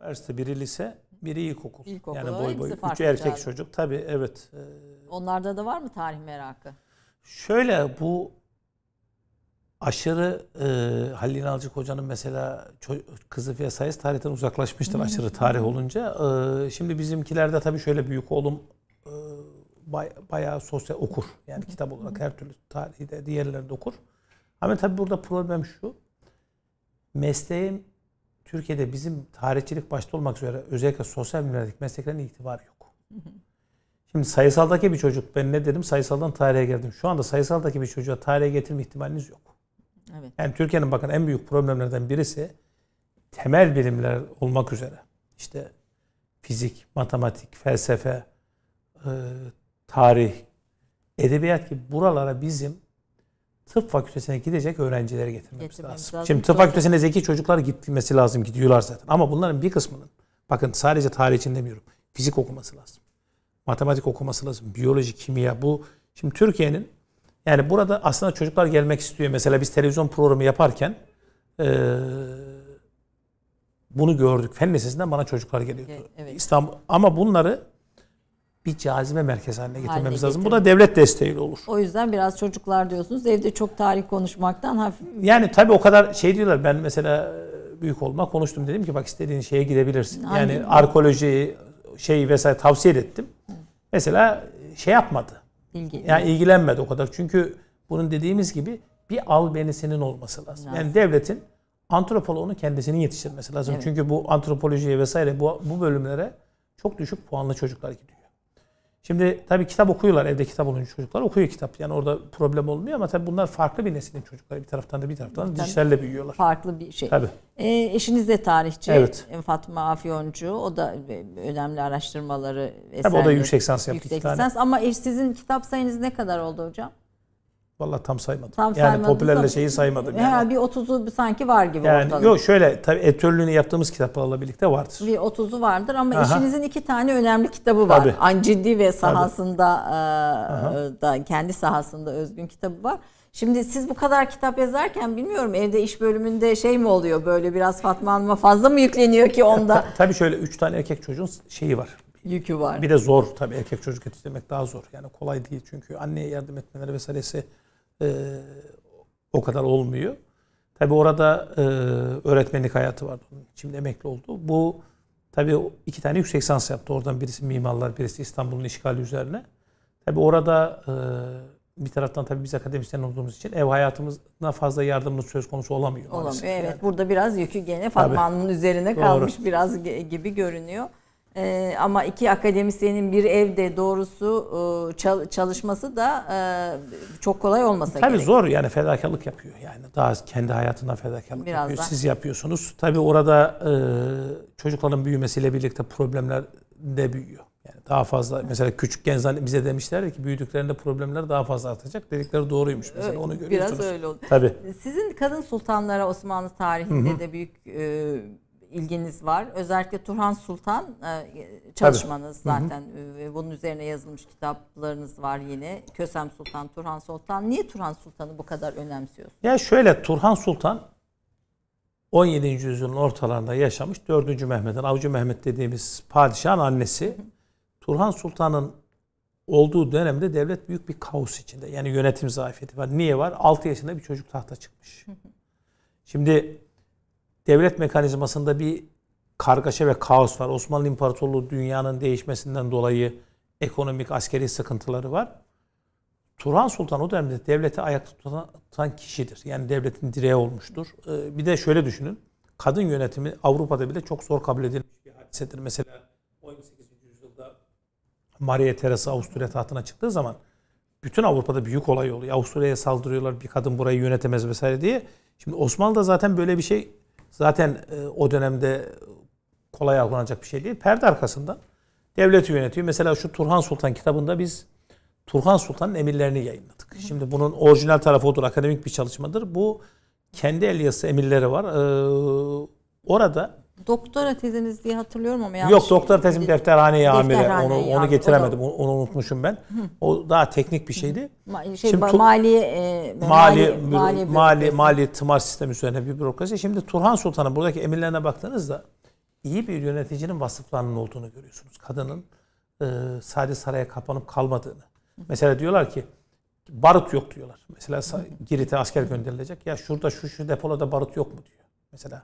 Üniversite biri lise, biri ilkokul. ilkokul yani boy boy üç erkek abi. çocuk. Tabii evet. Ee, Onlarda da var mı tarih merakı? Şöyle bu aşırı e, Halil İnalcık Hoca'nın mesela kızı Fiya Sayıs tarihten uzaklaşmıştır aşırı tarih olunca. E, şimdi bizimkilerde tabii şöyle büyük oğlum e, bayağı sosyal okur. Yani kitap olarak her türlü tarihi de diğerlerinde okur. Ama tabii burada problem şu. Mesleğim Türkiye'de bizim tarihçilik başta olmak üzere özellikle sosyal bilimlerdeki mesleklerin itibarı yok. Şimdi sayısaldaki bir çocuk ben ne dedim sayısaldan tarihe geldim. Şu anda sayısaldaki bir çocuğa tarihe getirme ihtimaliniz yok. Evet. Yani Türkiye'nin bakın en büyük problemlerden birisi temel bilimler olmak üzere. işte fizik, matematik, felsefe, e, tarih, edebiyat gibi buralara bizim tıp fakültesine gidecek öğrencileri getirmemiz, getirmemiz lazım. lazım. Şimdi tıp fakültesine zeki çocuklar gitmesi lazım. Gidiyorlar zaten. Ama bunların bir kısmının bakın sadece tarih için demiyorum. Fizik okuması lazım. Matematik okuması lazım. Biyoloji, kimya bu. Şimdi Türkiye'nin yani burada aslında çocuklar gelmek istiyor. Mesela biz televizyon programı yaparken e, bunu gördük. Fen lisesinden bana çocuklar geliyordu. Evet. İstanbul ama bunları bir cazibe merkezi haline getirmemiz haline lazım. Bu da devlet desteğiyle olur. O yüzden biraz çocuklar diyorsunuz. Evde çok tarih konuşmaktan hafif. Yani tabii o kadar şey diyorlar. Ben mesela e, büyük olma konuştum dedim ki bak istediğin şeye gidebilirsin. Hangi yani arkeoloji şey vesaire tavsiye ettim. Hı. Mesela şey yapmadı. İlgi, yani ilgilenmedi o kadar. Çünkü bunun dediğimiz gibi bir albenisinin olması lazım. lazım. Yani devletin antropoloğunu kendisinin yetiştirmesi lazım. Evet. Çünkü bu antropolojiye vesaire bu, bu bölümlere çok düşük puanlı çocuklar gidiyor. Şimdi tabii kitap okuyorlar evde kitap olunca çocuklar okuyor kitap. Yani orada problem olmuyor ama tabii bunlar farklı bir neslin çocukları. Bir taraftan da bir taraftan tabii, dijitalle büyüyorlar. Farklı bir şey. Tabii. E, eşiniz de tarihçi evet. E, Fatma Afyoncu. O da e, önemli araştırmaları eserleri. Tabii o da yüksek lisans yaptı. Yüksek lisans ama e, sizin kitap sayınız ne kadar oldu hocam? Valla tam saymadım. Tam yani popülerle şeyi saymadım. Yani. Herhalde bir 30'u sanki var gibi yani, ortada. Yok şöyle tabi etörlüğünü yaptığımız kitaplarla birlikte vardır. Bir 30'u vardır ama Aha. işinizin iki tane önemli kitabı var. Tabii. Yani ciddi ve sahasında e, e, da kendi sahasında özgün kitabı var. Şimdi siz bu kadar kitap yazarken bilmiyorum evde iş bölümünde şey mi oluyor böyle biraz Fatma Hanım'a fazla mı yükleniyor ki onda? Ta, tabii şöyle üç tane erkek çocuğun şeyi var yükü var. Bir de zor tabii erkek çocuk yetiştirmek daha zor. Yani kolay değil çünkü anneye yardım etmeleri vesairesi e, o kadar olmuyor. Tabii orada e, öğretmenlik hayatı vardı. Şimdi emekli oldu. Bu tabii iki tane yüksek lisans yaptı. Oradan birisi mimarlar, birisi İstanbul'un işgali üzerine. Tabii orada e, bir taraftan tabii biz akademisyen olduğumuz için ev hayatımızına fazla yardımımız söz konusu olamıyor. Olamıyor evet. Yani. Burada biraz yükü gene Fatma'nın üzerine kalmış biraz gibi görünüyor. E, ama iki akademisyenin bir evde doğrusu e, çalışması da e, çok kolay olmasa Tabii gerek. zor yani fedakarlık yapıyor. Yani daha kendi hayatına fedakarlık Biraz yapıyor. Daha. Siz yapıyorsunuz. Tabii orada e, çocukların büyümesiyle birlikte problemler de büyüyor. Yani daha fazla mesela küçükken bize demişler ki büyüdüklerinde problemler daha fazla artacak. Dedikleri doğruymuş mesela öyle, onu görüyorsunuz. Biraz öyle oldu. Tabii. Sizin Kadın Sultanlara Osmanlı tarihinde Hı-hı. de büyük e, ilginiz var. Özellikle Turhan Sultan e, çalışmanız Tabii. zaten hı hı. E, bunun üzerine yazılmış kitaplarınız var yine. Kösem Sultan, Turhan Sultan. Niye Turhan Sultan'ı bu kadar önemsiyorsun? Ya şöyle Turhan Sultan 17. yüzyılın ortalarında yaşamış 4. Mehmet'in Avcı Mehmet dediğimiz padişahın annesi. Hı hı. Turhan Sultan'ın olduğu dönemde devlet büyük bir kaos içinde. Yani yönetim zafiyeti var. Niye var? 6 yaşında bir çocuk tahta çıkmış. Hı Şimdi devlet mekanizmasında bir kargaşa ve kaos var. Osmanlı İmparatorluğu dünyanın değişmesinden dolayı ekonomik, askeri sıkıntıları var. Turan Sultan o dönemde devleti ayakta tutan, kişidir. Yani devletin direği olmuştur. Ee, bir de şöyle düşünün. Kadın yönetimi Avrupa'da bile çok zor kabul edilmiş bir hadisedir. Mesela 18. yüzyılda Maria Teresa Avusturya tahtına çıktığı zaman bütün Avrupa'da büyük olay oluyor. Avusturya'ya saldırıyorlar, bir kadın burayı yönetemez vesaire diye. Şimdi Osmanlı'da zaten böyle bir şey zaten e, o dönemde kolay avlanacak bir şey değil. Perde arkasından devleti yönetiyor. Mesela şu Turhan Sultan kitabında biz Turhan Sultan'ın emirlerini yayınladık. Şimdi bunun orijinal tarafı odur. Akademik bir çalışmadır. Bu kendi el yazısı emirleri var. Ee, orada doktora teziniz diye hatırlıyorum ama yanlış. Yok doktora tezim defterhaneye amire. Defterhaneye onu, onu getiremedim. da... Onu unutmuşum ben. Hı. O daha teknik bir şeydi. şey, Şimdi, mali, e, mali, mali, mali, mali, mali tımar sistemi üzerine bir bürokrasi. Şimdi Turhan Sultan'ın buradaki emirlerine baktığınızda iyi bir yöneticinin vasıflarının olduğunu görüyorsunuz. Kadının e, sadece saraya kapanıp kalmadığını. Hı. Mesela diyorlar ki barut yok diyorlar. Mesela Girit'e asker gönderilecek. Ya şurada şu şu depolarda barut yok mu diyor. Mesela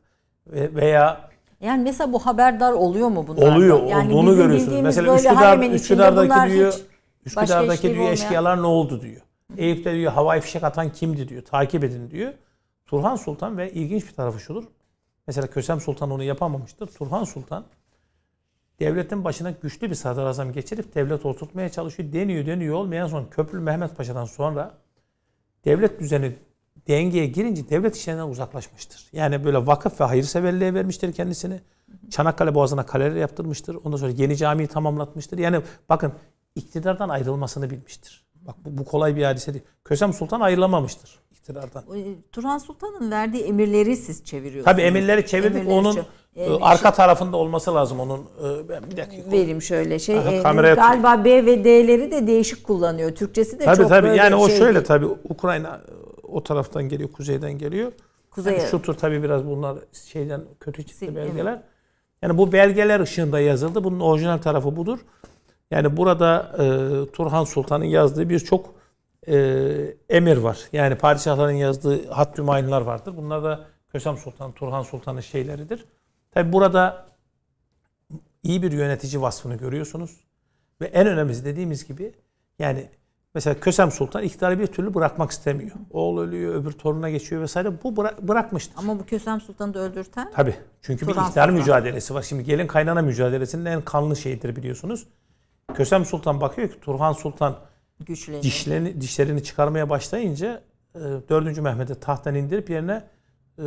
veya yani mesela bu haberdar oluyor mu bunlar? Oluyor. Yani bunu görüyorsunuz. Mesela Üsküdar, Üsküdar'daki diyor, Üsküdar'daki diyor eşkıyalar ne oldu diyor. Eyüp'te diyor havai fişek atan kimdi diyor. Takip edin diyor. Turhan Sultan ve ilginç bir tarafı şudur. Mesela Kösem Sultan onu yapamamıştır. Turhan Sultan devletin başına güçlü bir sadrazam geçirip devlet oturtmaya çalışıyor. Deniyor deniyor olmayan son Köprülü Mehmet Paşa'dan sonra devlet düzeni dengeye girince devlet işlerinden uzaklaşmıştır. Yani böyle vakıf ve hayırseverliğe vermiştir kendisini. Çanakkale Boğazı'na kaleler yaptırmıştır. Ondan sonra yeni camiyi tamamlatmıştır. Yani bakın iktidardan ayrılmasını bilmiştir. Bak bu, bu kolay bir hadise değil. Kösem Sultan ayrılamamıştır iktidardan. E, Turan Sultan'ın verdiği emirleri siz çeviriyorsunuz. Tabii emirleri çevirdik. Emirleri onun e, arka şey, tarafında olması lazım onun. E, bir dakika. Vereyim şöyle şey. Aha, e, hani galiba B ve D'leri de değişik kullanıyor. Türkçesi de tabii, çok tabii. böyle yani şey o şöyle değil. tabii Ukrayna o taraftan geliyor, kuzeyden geliyor. Kuzey. Yani şutur tabi biraz bunlar şeyden kötü çıktı belgeler. Evet. Yani bu belgeler ışığında yazıldı. Bunun orijinal tarafı budur. Yani burada e, Turhan Sultan'ın yazdığı birçok e, emir var. Yani padişahların yazdığı hattü mayınlar vardır. Bunlar da Kösem Sultan, Turhan Sultan'ın şeyleridir. Tabi burada iyi bir yönetici vasfını görüyorsunuz. Ve en önemlisi dediğimiz gibi yani Mesela Kösem Sultan iktidarı bir türlü bırakmak istemiyor. Oğul ölüyor, öbür toruna geçiyor vesaire. Bu bıra- bırakmıştır. Ama bu Kösem Sultan'ı da öldürten... Tabii. Çünkü Turan bir iktidar Sultan. mücadelesi var. Şimdi gelin kaynana mücadelesinin en kanlı şeyidir biliyorsunuz. Kösem Sultan bakıyor ki Turhan Sultan güçleniyor. dişlerini, dişlerini çıkarmaya başlayınca 4. E, Mehmet'i tahttan indirip yerine e,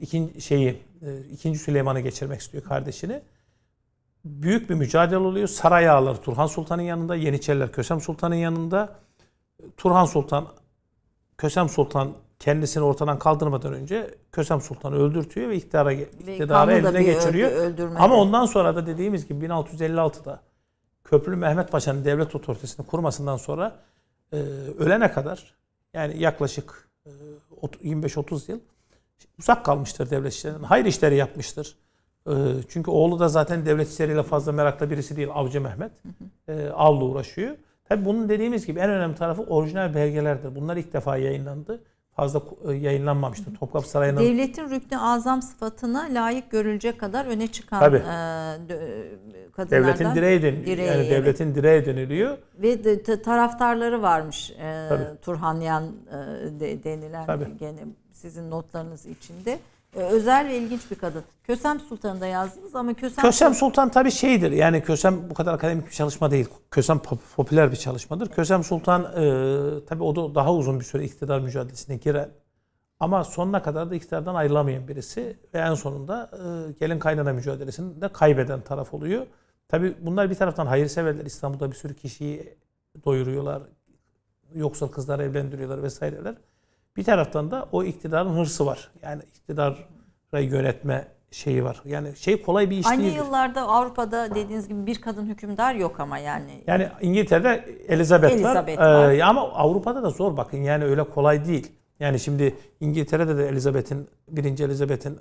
ikinci şeyi e, ikinci Süleyman'ı geçirmek istiyor kardeşini büyük bir mücadele oluyor. Saray ağaları Turhan Sultan'ın yanında, Yeniçeriler Kösem Sultan'ın yanında. Turhan Sultan, Kösem Sultan kendisini ortadan kaldırmadan önce Kösem Sultan'ı öldürtüyor ve iktidara, iktidarı eline geçiriyor. Öldürme. Ama ondan sonra da dediğimiz gibi 1656'da Köprülü Mehmet Paşa'nın devlet otoritesini kurmasından sonra e, ölene kadar yani yaklaşık e, 25-30 yıl uzak kalmıştır devlet işlerinden. Hayır işleri yapmıştır. Ee, çünkü oğlu da zaten devlet işleriyle fazla meraklı birisi değil Avcı Mehmet. Hı ee, Avla uğraşıyor. Tabi bunun dediğimiz gibi en önemli tarafı orijinal belgelerdir. Bunlar ilk defa yayınlandı. Fazla e, yayınlanmamıştı. Topkapı Sarayı'nın... Devletin rüknü azam sıfatına layık görülecek kadar öne çıkan Tabii. E, kadınlardan... Devletin direği, dön- direği yani evet. devletin direği dönülüyor. Ve de, taraftarları varmış e, Tabii. Turhanyan denilen Tabii. gene sizin notlarınız içinde. Ee, özel ve ilginç bir kadın. Kösem Sultan'ı da yazdınız ama Kösem... Kösem Sultan tabi şeydir. Yani Kösem bu kadar akademik bir çalışma değil. Kösem popüler bir çalışmadır. Kösem Sultan e, tabii o da daha uzun bir süre iktidar mücadelesine giren ama sonuna kadar da iktidardan ayrılamayan birisi ve en sonunda e, gelin kaynana mücadelesini de kaybeden taraf oluyor. Tabi bunlar bir taraftan hayırseverler. İstanbul'da bir sürü kişiyi doyuruyorlar. Yoksul kızları evlendiriyorlar vesaireler. Bir taraftan da o iktidarın hırsı var. Yani iktidara yönetme şeyi var. Yani şey kolay bir iş değil Aynı değildir. yıllarda Avrupa'da dediğiniz gibi bir kadın hükümdar yok ama yani. Yani İngiltere'de Elizabeth, Elizabeth var. var. Ee, ama Avrupa'da da zor bakın yani öyle kolay değil. Yani şimdi İngiltere'de de Elizabeth'in, birinci Elizabeth'in e,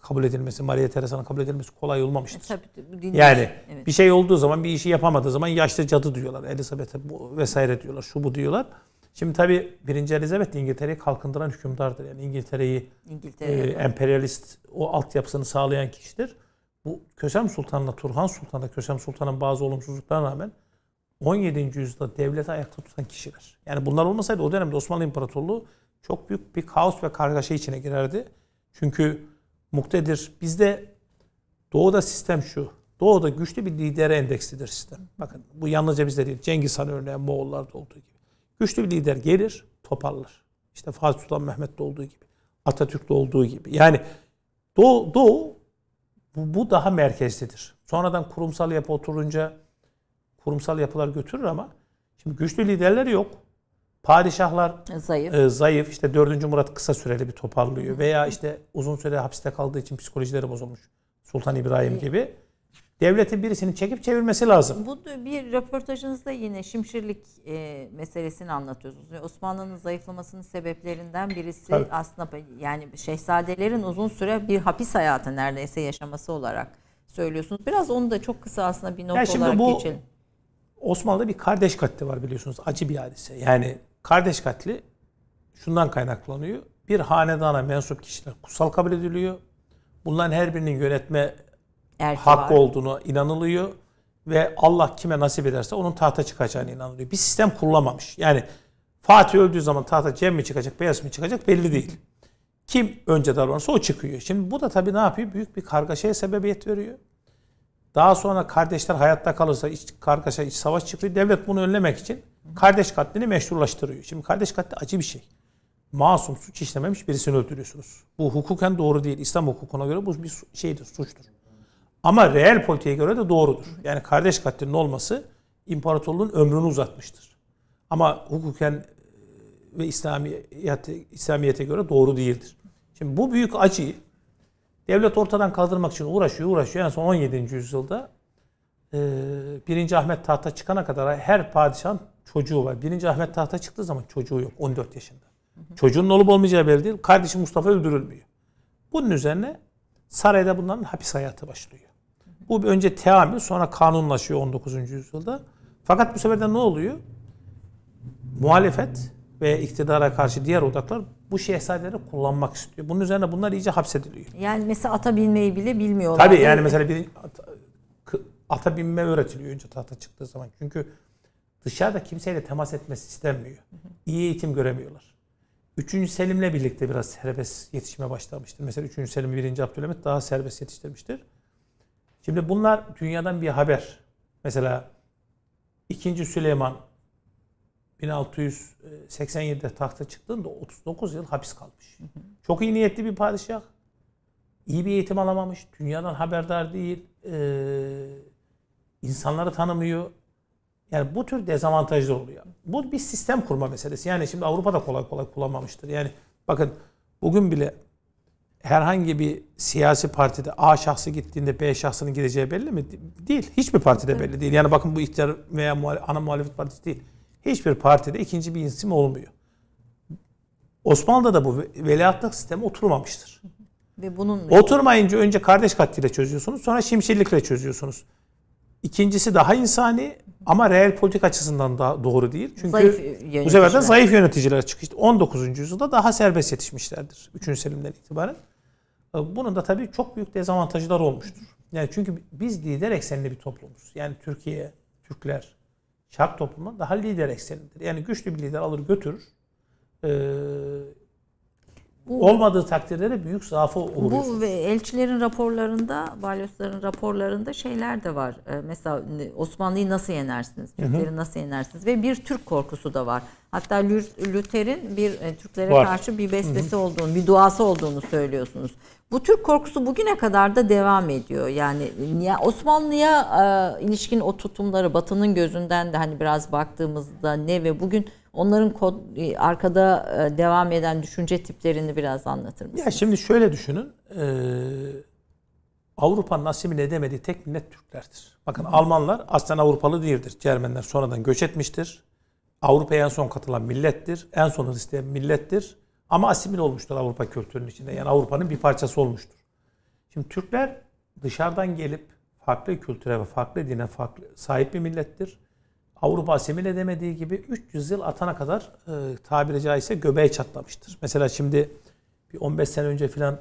kabul edilmesi, Maria Teresa'nın kabul edilmesi kolay olmamıştır. E, tabii, yani evet. bir şey olduğu zaman, bir işi yapamadığı zaman yaşlı cadı diyorlar. Elizabeth'e vesaire diyorlar, şu bu diyorlar. Şimdi tabii 1. Elizabeth İngiltere'yi kalkındıran hükümdardır. Yani İngiltere'yi İngiltere e, emperyalist o altyapısını sağlayan kişidir. Bu Kösem Sultan'la Turhan Sultan'la Kösem Sultan'ın bazı olumsuzluklarına rağmen 17. yüzyılda devleti ayakta tutan kişiler. Yani bunlar olmasaydı o dönemde Osmanlı İmparatorluğu çok büyük bir kaos ve kargaşa içine girerdi. Çünkü muktedir bizde doğuda sistem şu. Doğuda güçlü bir lidere endekslidir sistem. Bakın bu yalnızca bizde değil. Cengiz Han örneği Moğollarda olduğu gibi. Güçlü bir lider gelir, toparlar. İşte Fatih Sultan Mehmet'te olduğu gibi. Atatürk'te olduğu gibi. Yani Doğu, Doğu bu, bu daha merkezlidir. Sonradan kurumsal yapı oturunca kurumsal yapılar götürür ama şimdi güçlü liderler yok. Padişahlar e, zayıf. E, zayıf. İşte 4. Murat kısa süreli bir toparlıyor. Veya işte uzun süre hapiste kaldığı için psikolojileri bozulmuş. Sultan İbrahim gibi devletin birisini çekip çevirmesi lazım. Bu bir röportajınızda yine şimşirlik e, meselesini anlatıyorsunuz. Osmanlı'nın zayıflamasının sebeplerinden birisi Tabii. aslında yani şehzadelerin uzun süre bir hapis hayatı neredeyse yaşaması olarak söylüyorsunuz. Biraz onu da çok kısa aslında bir not yani şimdi olarak bu, geçelim. Osmanlı'da bir kardeş katli var biliyorsunuz. Acı bir hadise. Yani kardeş katli şundan kaynaklanıyor. Bir hanedana mensup kişiler kutsal kabul ediliyor. Bunların her birinin yönetme Erki hak var. olduğunu inanılıyor ve Allah kime nasip ederse onun tahta çıkacağına inanılıyor. Bir sistem kurulamamış. Yani Fatih öldüğü zaman tahta Cem mi çıkacak, Beyaz mı çıkacak belli değil. Kim önce davranırsa o çıkıyor. Şimdi bu da tabii ne yapıyor? Büyük bir kargaşaya sebebiyet veriyor. Daha sonra kardeşler hayatta kalırsa iç kargaşa, iç savaş çıkıyor. Devlet bunu önlemek için kardeş katlini meşrulaştırıyor. Şimdi kardeş katli acı bir şey. Masum suç işlememiş birisini öldürüyorsunuz. Bu hukuken doğru değil. İslam hukukuna göre bu bir şeydir, suçtur. Ama reel politiğe göre de doğrudur. Yani kardeş katlinin olması imparatorluğun ömrünü uzatmıştır. Ama hukuken e, ve İslamiyet, İslamiyet'e göre doğru değildir. Şimdi bu büyük acıyı devlet ortadan kaldırmak için uğraşıyor, uğraşıyor. En son 17. yüzyılda 1. E, Ahmet tahta çıkana kadar her padişahın çocuğu var. 1. Ahmet tahta çıktığı zaman çocuğu yok 14 yaşında. Çocuğun olup olmayacağı belli değil. Kardeşi Mustafa öldürülmüyor. Bunun üzerine sarayda bunların hapis hayatı başlıyor. Bu önce teamül sonra kanunlaşıyor 19. yüzyılda. Fakat bu sefer de ne oluyor? Muhalefet ve iktidara karşı diğer odaklar bu şehzadeleri kullanmak istiyor. Bunun üzerine bunlar iyice hapsediliyor. Yani mesela ata binmeyi bile bilmiyorlar. Tabii yani mesela bir ata, ata binme öğretiliyor önce tahta çıktığı zaman. Çünkü dışarıda kimseyle temas etmesi istenmiyor. İyi eğitim göremiyorlar. Üçüncü Selim'le birlikte biraz serbest yetişime başlamıştır. Mesela Üçüncü Selim birinci Abdülhamit daha serbest yetiştirmiştir. Şimdi bunlar dünyadan bir haber. Mesela 2. Süleyman 1687'de tahta çıktığında 39 yıl hapis kalmış. Çok iyi niyetli bir padişah. İyi bir eğitim alamamış. Dünyadan haberdar değil. Ee, insanları tanımıyor. Yani bu tür dezavantajlar oluyor. Bu bir sistem kurma meselesi. Yani şimdi Avrupa'da kolay kolay kullanmamıştır. Yani bakın bugün bile herhangi bir siyasi partide A şahsı gittiğinde B şahsının gideceği belli mi? Değil. Hiçbir partide belli değil. Yani bakın bu iktidar veya muhale, ana muhalefet partisi değil. Hiçbir partide ikinci bir isim olmuyor. Osmanlı'da da bu veliahtlık sistemi oturmamıştır. Ve bunun Oturmayınca önce kardeş katliyle çözüyorsunuz sonra şimşirlikle çözüyorsunuz. İkincisi daha insani ama reel politik açısından da doğru değil. Çünkü zayıf bu sefer de zayıf yöneticiler çıkıştı. 19. yüzyılda daha serbest yetişmişlerdir 3. Selim'den itibaren. Ee, bunun da tabii çok büyük dezavantajlar olmuştur. Yani çünkü biz lider eksenli bir toplumuz. Yani Türkiye, Türkler, Şark toplumu daha lider eksenlidir. Yani güçlü bir lider alır götürür. Ee, olmadığı takdirde de büyük zaafa uğruyorsunuz. Bu elçilerin raporlarında, balyosların raporlarında şeyler de var. Ee, mesela Osmanlı'yı nasıl yenersiniz? Türkleri nasıl yenersiniz? Ve bir Türk korkusu da var. Hatta Luther'in bir e, Türklere var. karşı bir bestesi olduğunu, bir duası olduğunu söylüyorsunuz. Bu Türk korkusu bugüne kadar da devam ediyor. Yani Osmanlı'ya e, ilişkin o tutumları Batı'nın gözünden de hani biraz baktığımızda ne ve bugün Onların kod, e, arkada e, devam eden düşünce tiplerini biraz anlatır mısınız? Ya şimdi şöyle düşünün. Ee, Avrupa'nın asimile edemediği tek millet Türklerdir. Bakın Hı. Almanlar aslen Avrupalı değildir. Cermenler sonradan göç etmiştir. Avrupa'ya en son katılan millettir. En son isteyen millettir. Ama asimil olmuştur Avrupa kültürünün içinde. Yani Avrupa'nın bir parçası olmuştur. Şimdi Türkler dışarıdan gelip farklı kültüre ve farklı dine farklı, sahip bir millettir. Avrupa asimile edemediği gibi 300 yıl atana kadar e, tabiri caizse göbeği çatlamıştır. Mesela şimdi bir 15 sene önce filan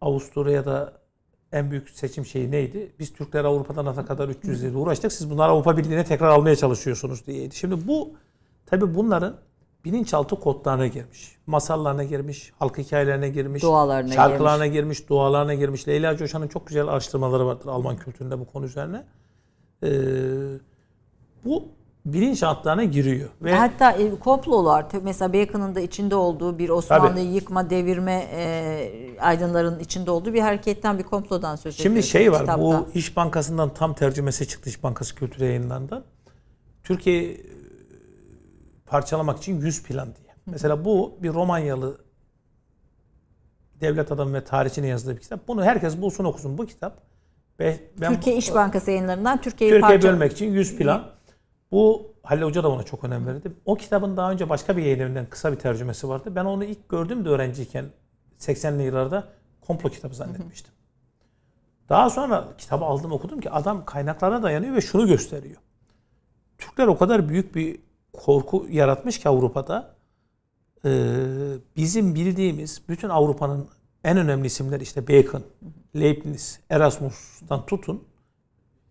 Avusturya'da en büyük seçim şeyi neydi? Biz Türkler Avrupa'dan ata kadar 300 yıl uğraştık. Siz bunları Avrupa Birliği'ne tekrar almaya çalışıyorsunuz diyeydi. Şimdi bu tabi bunların bilinçaltı kodlarına girmiş. Masallarına girmiş, halk hikayelerine girmiş, dualarına şarkılarına girmiş. girmiş, dualarına girmiş. Leyla Coşan'ın çok güzel araştırmaları vardır Alman kültüründe bu konu üzerine. Ee, bu bilinç altlarına giriyor. Ve Hatta e, komplolar mesela Bacon'ın da içinde olduğu bir Osmanlı'yı yıkma, devirme e, aydınların içinde olduğu bir hareketten bir komplodan söz ediyoruz. Şimdi şey var kitapta. bu İş Bankası'ndan tam tercümesi çıktı İş Bankası Kültür Yayınlarından. Türkiye e, parçalamak için yüz plan diye. Mesela bu bir Romanyalı devlet adamı ve tarihçinin yazdığı bir kitap. Bunu herkes bulsun okusun bu kitap. ben, Türkiye İş Bankası yayınlarından Türkiye'yi Türkiye, parça... bölmek için yüz plan. Bu Halil Hoca da ona çok önem verdi. O kitabın daha önce başka bir yayınlarından kısa bir tercümesi vardı. Ben onu ilk gördüğümde öğrenciyken 80'li yıllarda komplo kitabı zannetmiştim. Daha sonra kitabı aldım okudum ki adam kaynaklara dayanıyor ve şunu gösteriyor. Türkler o kadar büyük bir korku yaratmış ki Avrupa'da e, bizim bildiğimiz bütün Avrupa'nın en önemli isimler işte Bacon, Leibniz, Erasmus'tan tutun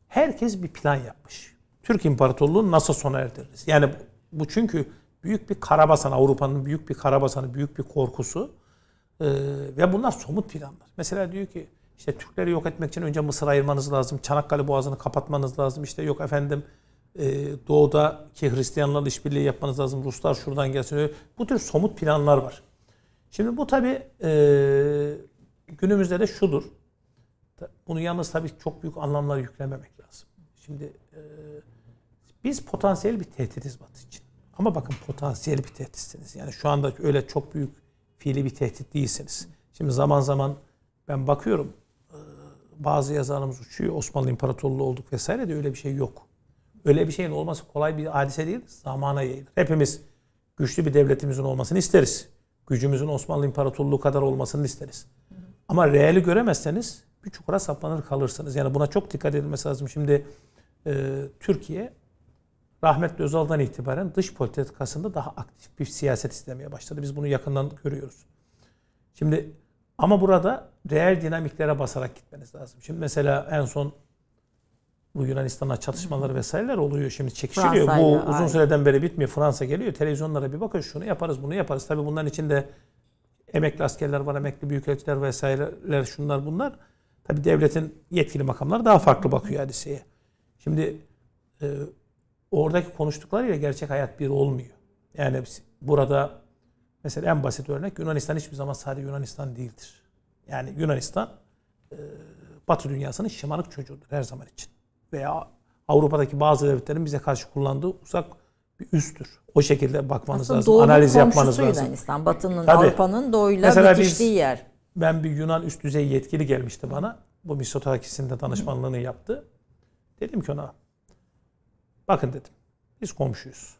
herkes bir plan yapmış. Türk İmparatorluğu nasıl sona erdiririz? Yani bu çünkü büyük bir karabasan, Avrupa'nın büyük bir karabasanı, büyük bir korkusu ee, ve bunlar somut planlar. Mesela diyor ki işte Türkleri yok etmek için önce Mısır ayırmanız lazım, Çanakkale Boğazı'nı kapatmanız lazım, işte yok efendim e, doğudaki Hristiyanlarla işbirliği yapmanız lazım, Ruslar şuradan gelsin. Bu tür somut planlar var. Şimdi bu tabi e, günümüzde de şudur. Bunu yalnız tabii çok büyük anlamlar yüklememek lazım. Şimdi e, biz potansiyel bir tehditiz Batı için. Ama bakın potansiyel bir tehditsiniz. Yani şu anda öyle çok büyük fiili bir tehdit değilsiniz. Şimdi zaman zaman ben bakıyorum bazı yazarlarımız uçuyor. Osmanlı İmparatorluğu olduk vesaire de öyle bir şey yok. Öyle bir şeyin olması kolay bir hadise değil. Zamana yayılır. Hepimiz güçlü bir devletimizin olmasını isteriz. Gücümüzün Osmanlı İmparatorluğu kadar olmasını isteriz. Ama reali göremezseniz bir çukura saplanır kalırsınız. Yani buna çok dikkat edilmesi lazım. Şimdi e, Türkiye rahmetli Özal'dan itibaren dış politikasında daha aktif bir siyaset istemeye başladı. Biz bunu yakından görüyoruz. Şimdi ama burada reel dinamiklere basarak gitmeniz lazım. Şimdi mesela en son bu Yunanistan'a çatışmaları vesaireler oluyor şimdi çekişiliyor. Bu uzun aynen. süreden beri bitmiyor. Fransa geliyor. Televizyonlara bir bakın şunu yaparız bunu yaparız. Tabii bunların içinde emekli askerler var, emekli büyükelçiler vesaireler şunlar bunlar. Tabii devletin yetkili makamları daha farklı bakıyor hadiseye. Şimdi e, oradaki konuştuklarıyla gerçek hayat bir olmuyor. Yani burada mesela en basit örnek Yunanistan hiçbir zaman sadece Yunanistan değildir. Yani Yunanistan e, Batı dünyasının şımarık çocuğudur her zaman için. Veya Avrupa'daki bazı devletlerin bize karşı kullandığı uzak bir üsttür. O şekilde bakmanız Aslında lazım. Analiz yapmanız lazım. Yunanistan, Batı'nın, Avrupa'nın doğuyla Mesela bitiştiği biz, yer. Ben bir Yunan üst düzey yetkili gelmişti bana. Bu Mitsotakis'in de danışmanlığını yaptı. Dedim ki ona Bakın dedim. Biz komşuyuz.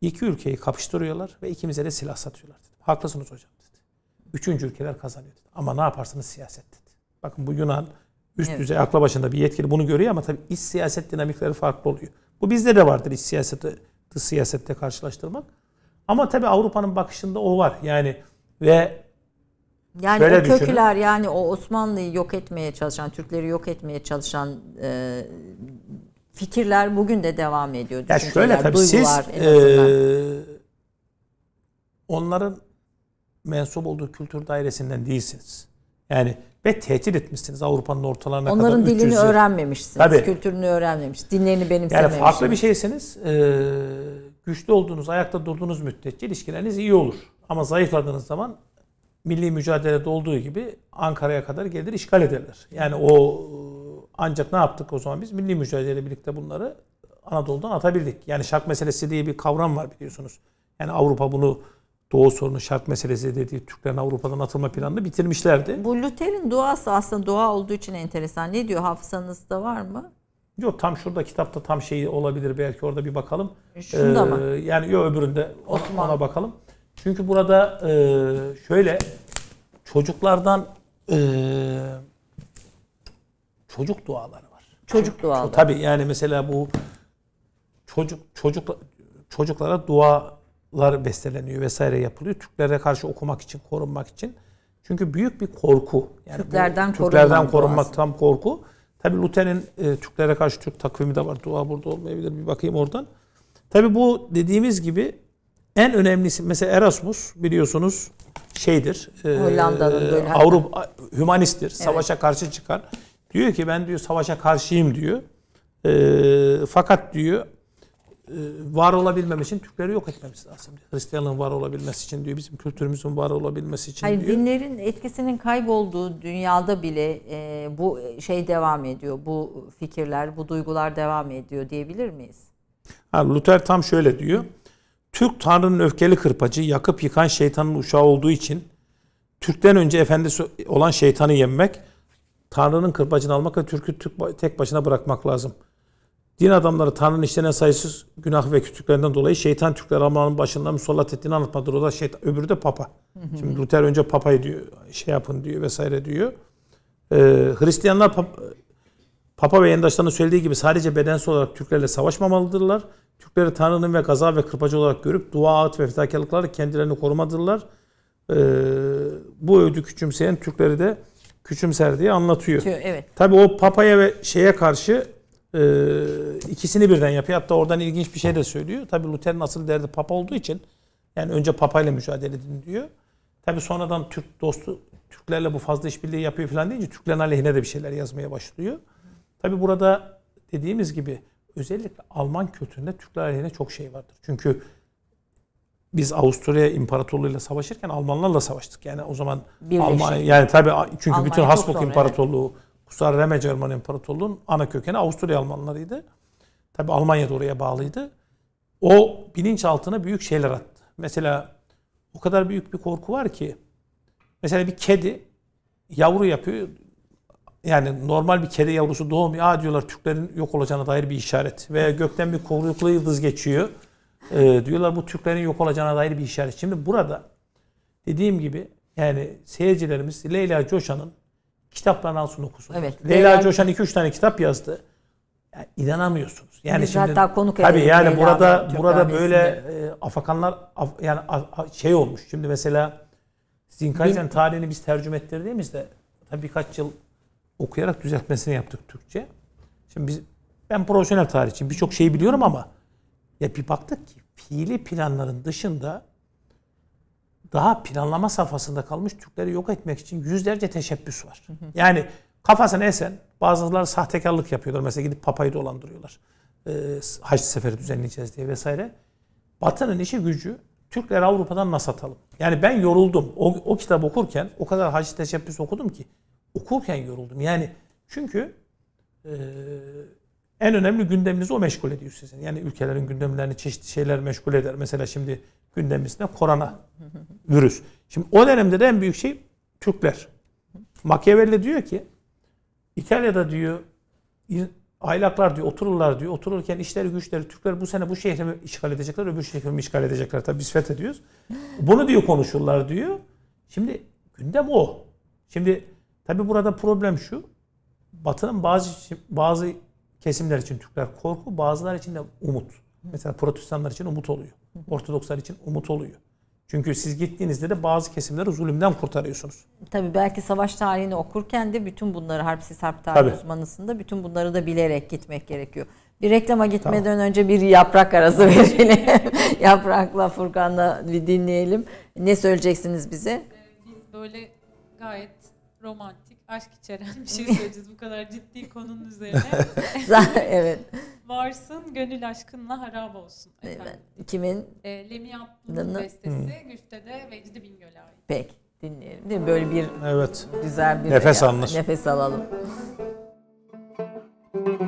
İki ülkeyi kapıştırıyorlar ve ikimize de silah satıyorlar dedim. Haklısınız hocam dedi. Üçüncü ülkeler kazanıyor dedi. Ama ne yaparsınız siyaset dedi. Bakın bu Yunan üst evet. düzey akla başında bir yetkili bunu görüyor ama tabii iç siyaset dinamikleri farklı oluyor. Bu bizde de vardır iç siyaseti dış siyasette karşılaştırmak. Ama tabii Avrupa'nın bakışında o var. Yani ve yani Böyle o köküler düşünün. yani o Osmanlı'yı yok etmeye çalışan, Türkleri yok etmeye çalışan e, fikirler bugün de devam ediyor. Ya şöyle tabii duygular, siz e, onların mensup olduğu kültür dairesinden değilsiniz. Yani ve tehdit etmişsiniz Avrupa'nın ortalarına Onların kadar. Onların dilini öğrenmemişsiniz, Tabii. kültürünü öğrenmemiş, dinlerini benimsememişsiniz. Yani farklı bir şeysiniz. Ee, güçlü olduğunuz, ayakta durduğunuz müddetçe ilişkileriniz iyi olur. Ama zayıfladığınız zaman milli mücadelede olduğu gibi Ankara'ya kadar gelir işgal ederler. Yani o ancak ne yaptık o zaman biz? Milli mücadeleyle birlikte bunları Anadolu'dan atabildik. Yani şark meselesi diye bir kavram var biliyorsunuz. Yani Avrupa bunu Doğu sorunu şark meselesi dediği Türklerin Avrupa'dan atılma planını bitirmişlerdi. Bu Luther'in duası aslında dua olduğu için enteresan. Ne diyor hafızanızda var mı? Yok tam şurada kitapta tam şey olabilir belki orada bir bakalım. E, şunda ee, mı? Yani yok öbüründe Osman'a Osman. bakalım. Çünkü burada e, şöyle çocuklardan e, çocuk duaları var. Çocuk duaları. Tabii yani mesela bu çocuk çocuk çocuklara dualar besteleniyor vesaire yapılıyor. Türklere karşı okumak için, korunmak için. Çünkü büyük bir korku. Yani Türklerden, bu, Türklerden korunmak tam korku. Tabii Luther'in e, Türklere karşı Türk takvimi de var. Dua burada olmayabilir. Bir bakayım oradan. Tabii bu dediğimiz gibi en önemlisi mesela Erasmus biliyorsunuz şeydir. E, Hollanda'nın böyle. Avrupa humanisttir. Evet. Savaşa karşı çıkar. Diyor ki ben diyor savaşa karşıyım diyor. E, fakat diyor e, var olabilmem için Türkleri yok etmemiz lazım. Diyor. Hristiyanlığın var olabilmesi için diyor. Bizim kültürümüzün var olabilmesi için Hayır, diyor. Dinlerin etkisinin kaybolduğu dünyada bile e, bu şey devam ediyor. Bu fikirler, bu duygular devam ediyor diyebilir miyiz? Ha, Luther tam şöyle diyor. Türk Tanrı'nın öfkeli kırpacı, yakıp yıkan şeytanın uşağı olduğu için Türk'ten önce efendisi olan şeytanı yenmek Tanrı'nın kırbacını almak ve Türk'ü tek başına bırakmak lazım. Din adamları Tanrı'nın işlenen sayısız günah ve kötülüklerinden dolayı şeytan Türkler Almanların başından musallat ettiğini anlatmadır. O da şeytan, öbürü de Papa. Hı hı. Şimdi Luther önce Papa'yı diyor, şey yapın diyor vesaire diyor. Ee, Hristiyanlar Papa, Papa ve yandaşlarının söylediği gibi sadece bedensel olarak Türklerle savaşmamalıdırlar. Türkleri Tanrı'nın ve kaza ve kırpacı olarak görüp dua, ağıt ve fedakarlıklarla kendilerini korumadırlar. Ee, bu övdü küçümseyen Türkleri de küçümser diye anlatıyor. Diyor, evet. Tabii o papaya ve şeye karşı e, ikisini birden yapıyor. Hatta oradan ilginç bir şey de söylüyor. Tabii Luther'in asıl derdi papa olduğu için yani önce papayla mücadele edin diyor. Tabii sonradan Türk dostu Türklerle bu fazla işbirliği yapıyor falan deyince Türklerin aleyhine de bir şeyler yazmaya başlıyor. Tabii burada dediğimiz gibi özellikle Alman kültüründe Türkler aleyhine çok şey vardır. Çünkü biz Avusturya İmparatorluğu ile savaşırken Almanlarla savaştık. Yani o zaman Birleşik. Almanya yani tabii çünkü Almanya bütün Habsburg İmparatorluğu, evet. Kusar Reme Cerman İmparatorluğu'nun ana kökeni Avusturya Almanlarıydı. Tabii Almanya da oraya bağlıydı. O altına büyük şeyler attı. Mesela o kadar büyük bir korku var ki mesela bir kedi yavru yapıyor. Yani normal bir kedi yavrusu doğmuyor. Aa diyorlar Türklerin yok olacağına dair bir işaret. Veya gökten bir kuyruklu yıldız geçiyor. E, diyorlar bu Türklerin yok olacağına dair bir işaret. Şimdi burada dediğim gibi yani seyircilerimiz Leyla Coşan'ın kitaplarını alsın okusun. Evet. Leyla, Leyla Coşan 2-3 tane kitap yazdı. Yani inanamıyorsunuz. Yani Biz şimdi hatta konuk tabii yani Leyla burada Türk burada böyle e, afakanlar af, yani a, a, şey olmuş. Şimdi mesela Zinkaisen tarihini biz tercüme ettirdiğimizde tabii birkaç yıl okuyarak düzeltmesini yaptık Türkçe. Şimdi biz ben profesyonel tarihçiyim. Birçok şeyi biliyorum ama ya bir baktık ki fiili planların dışında daha planlama safhasında kalmış Türkleri yok etmek için yüzlerce teşebbüs var. Yani kafasını esen bazıları sahtekarlık yapıyorlar. Mesela gidip papayı dolandırıyorlar. E, haç seferi düzenleyeceğiz diye vesaire. Batı'nın işi gücü Türkleri Avrupa'dan nasıl atalım? Yani ben yoruldum. O, o kitap okurken o kadar hacı teşebbüs okudum ki okurken yoruldum. Yani çünkü e, en önemli gündeminizi o meşgul ediyor sizin. Yani ülkelerin gündemlerini çeşitli şeyler meşgul eder. Mesela şimdi gündemimizde korona virüs. Şimdi o dönemde de en büyük şey Türkler. Machiavelli diyor ki İtalya'da diyor aylaklar diyor otururlar diyor. Otururken işleri güçleri Türkler bu sene bu şehri mi işgal edecekler öbür şehri mi işgal edecekler. Tabi biz fethediyoruz. Bunu diyor konuşurlar diyor. Şimdi gündem o. Şimdi tabi burada problem şu. Batı'nın bazı bazı kesimler için Türkler korku, bazılar için de umut. Mesela protestanlar için umut oluyor. Ortodokslar için umut oluyor. Çünkü siz gittiğinizde de bazı kesimleri zulümden kurtarıyorsunuz. Tabii belki savaş tarihini okurken de bütün bunları harp siz harp tarihi Tabii. uzmanısında bütün bunları da bilerek gitmek gerekiyor. Bir reklama gitmeden tamam. önce bir yaprak arası verelim. Yaprakla Furkan'la bir dinleyelim. Ne söyleyeceksiniz bize? Ee, biz böyle gayet romantik aşk içeren bir şey söyleyeceğiz bu kadar ciddi konunun üzerine. evet. Varsın gönül aşkınla harap olsun. Efendim. Kimin? E, Lemi Abdül'ün bestesi hmm. Güfte'de Vecdi Bingöl'e ait. Peki dinleyelim değil mi? Böyle bir evet. güzel bir nefes, alınır. nefes alalım.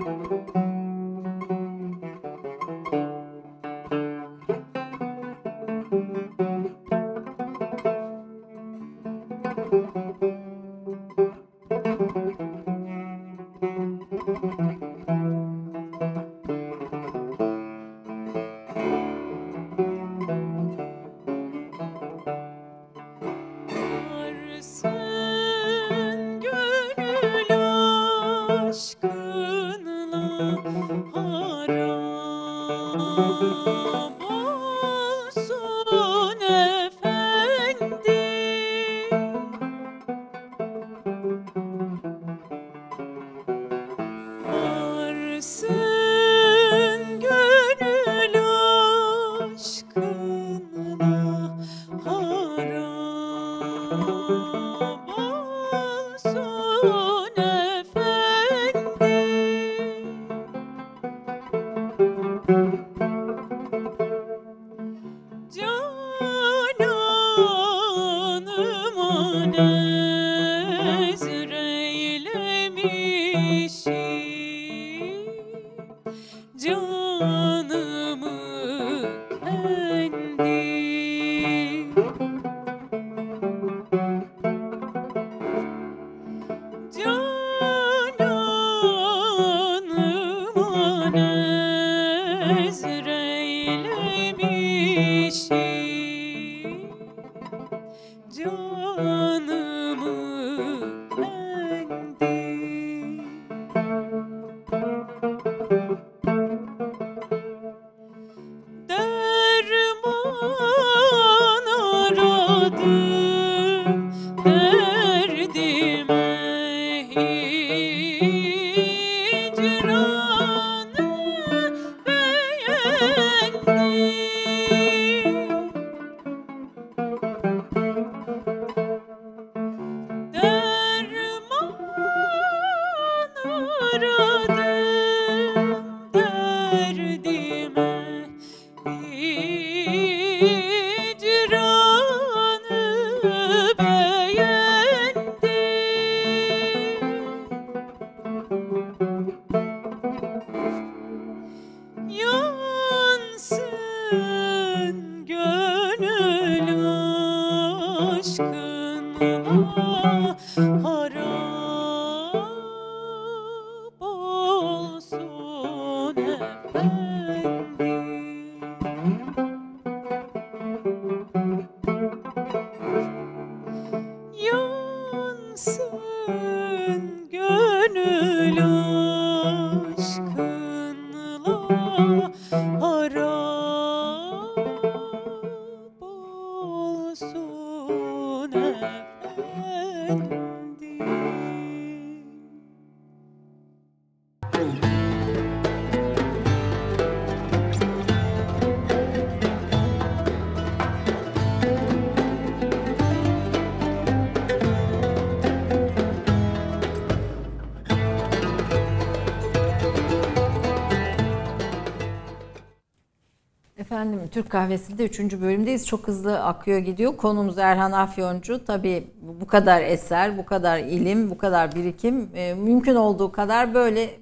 Kahvesi'nde 3. bölümdeyiz. Çok hızlı akıyor gidiyor. Konumuz Erhan Afyoncu. Tabii bu kadar eser, bu kadar ilim, bu kadar birikim e, mümkün olduğu kadar böyle e,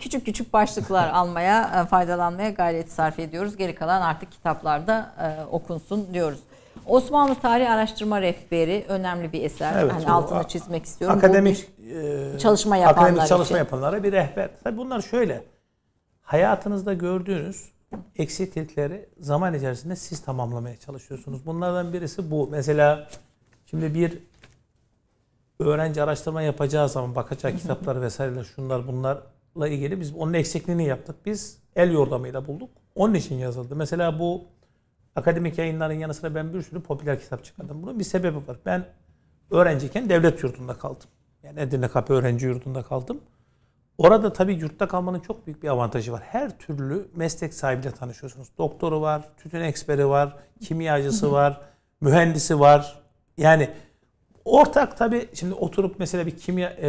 küçük küçük başlıklar almaya, e, faydalanmaya gayret sarf ediyoruz. Geri kalan artık kitaplarda okunsun diyoruz. Osmanlı Tarih Araştırma Rehberi önemli bir eser. Evet, hani altını çizmek istiyorum. Akademik çalışma yapanlar akademik çalışma yapanlara bir rehber. Tabii bunlar şöyle. Hayatınızda gördüğünüz eksiklikleri zaman içerisinde siz tamamlamaya çalışıyorsunuz. Bunlardan birisi bu. Mesela şimdi bir öğrenci araştırma yapacağı zaman bakacak kitaplar vesaire. şunlar bunlarla ilgili biz onun eksikliğini yaptık. Biz el yordamıyla bulduk. Onun için yazıldı. Mesela bu akademik yayınların yanı sıra ben bir sürü popüler kitap çıkardım. Bunun bir sebebi var. Ben öğrenciyken devlet yurdunda kaldım. Yani Edirne Kapı öğrenci yurdunda kaldım. Orada tabii yurtta kalmanın çok büyük bir avantajı var. Her türlü meslek sahibiyle tanışıyorsunuz. Doktoru var, tütün eksperi var, kimyacısı var, mühendisi var. Yani ortak tabii şimdi oturup mesela bir kimya e,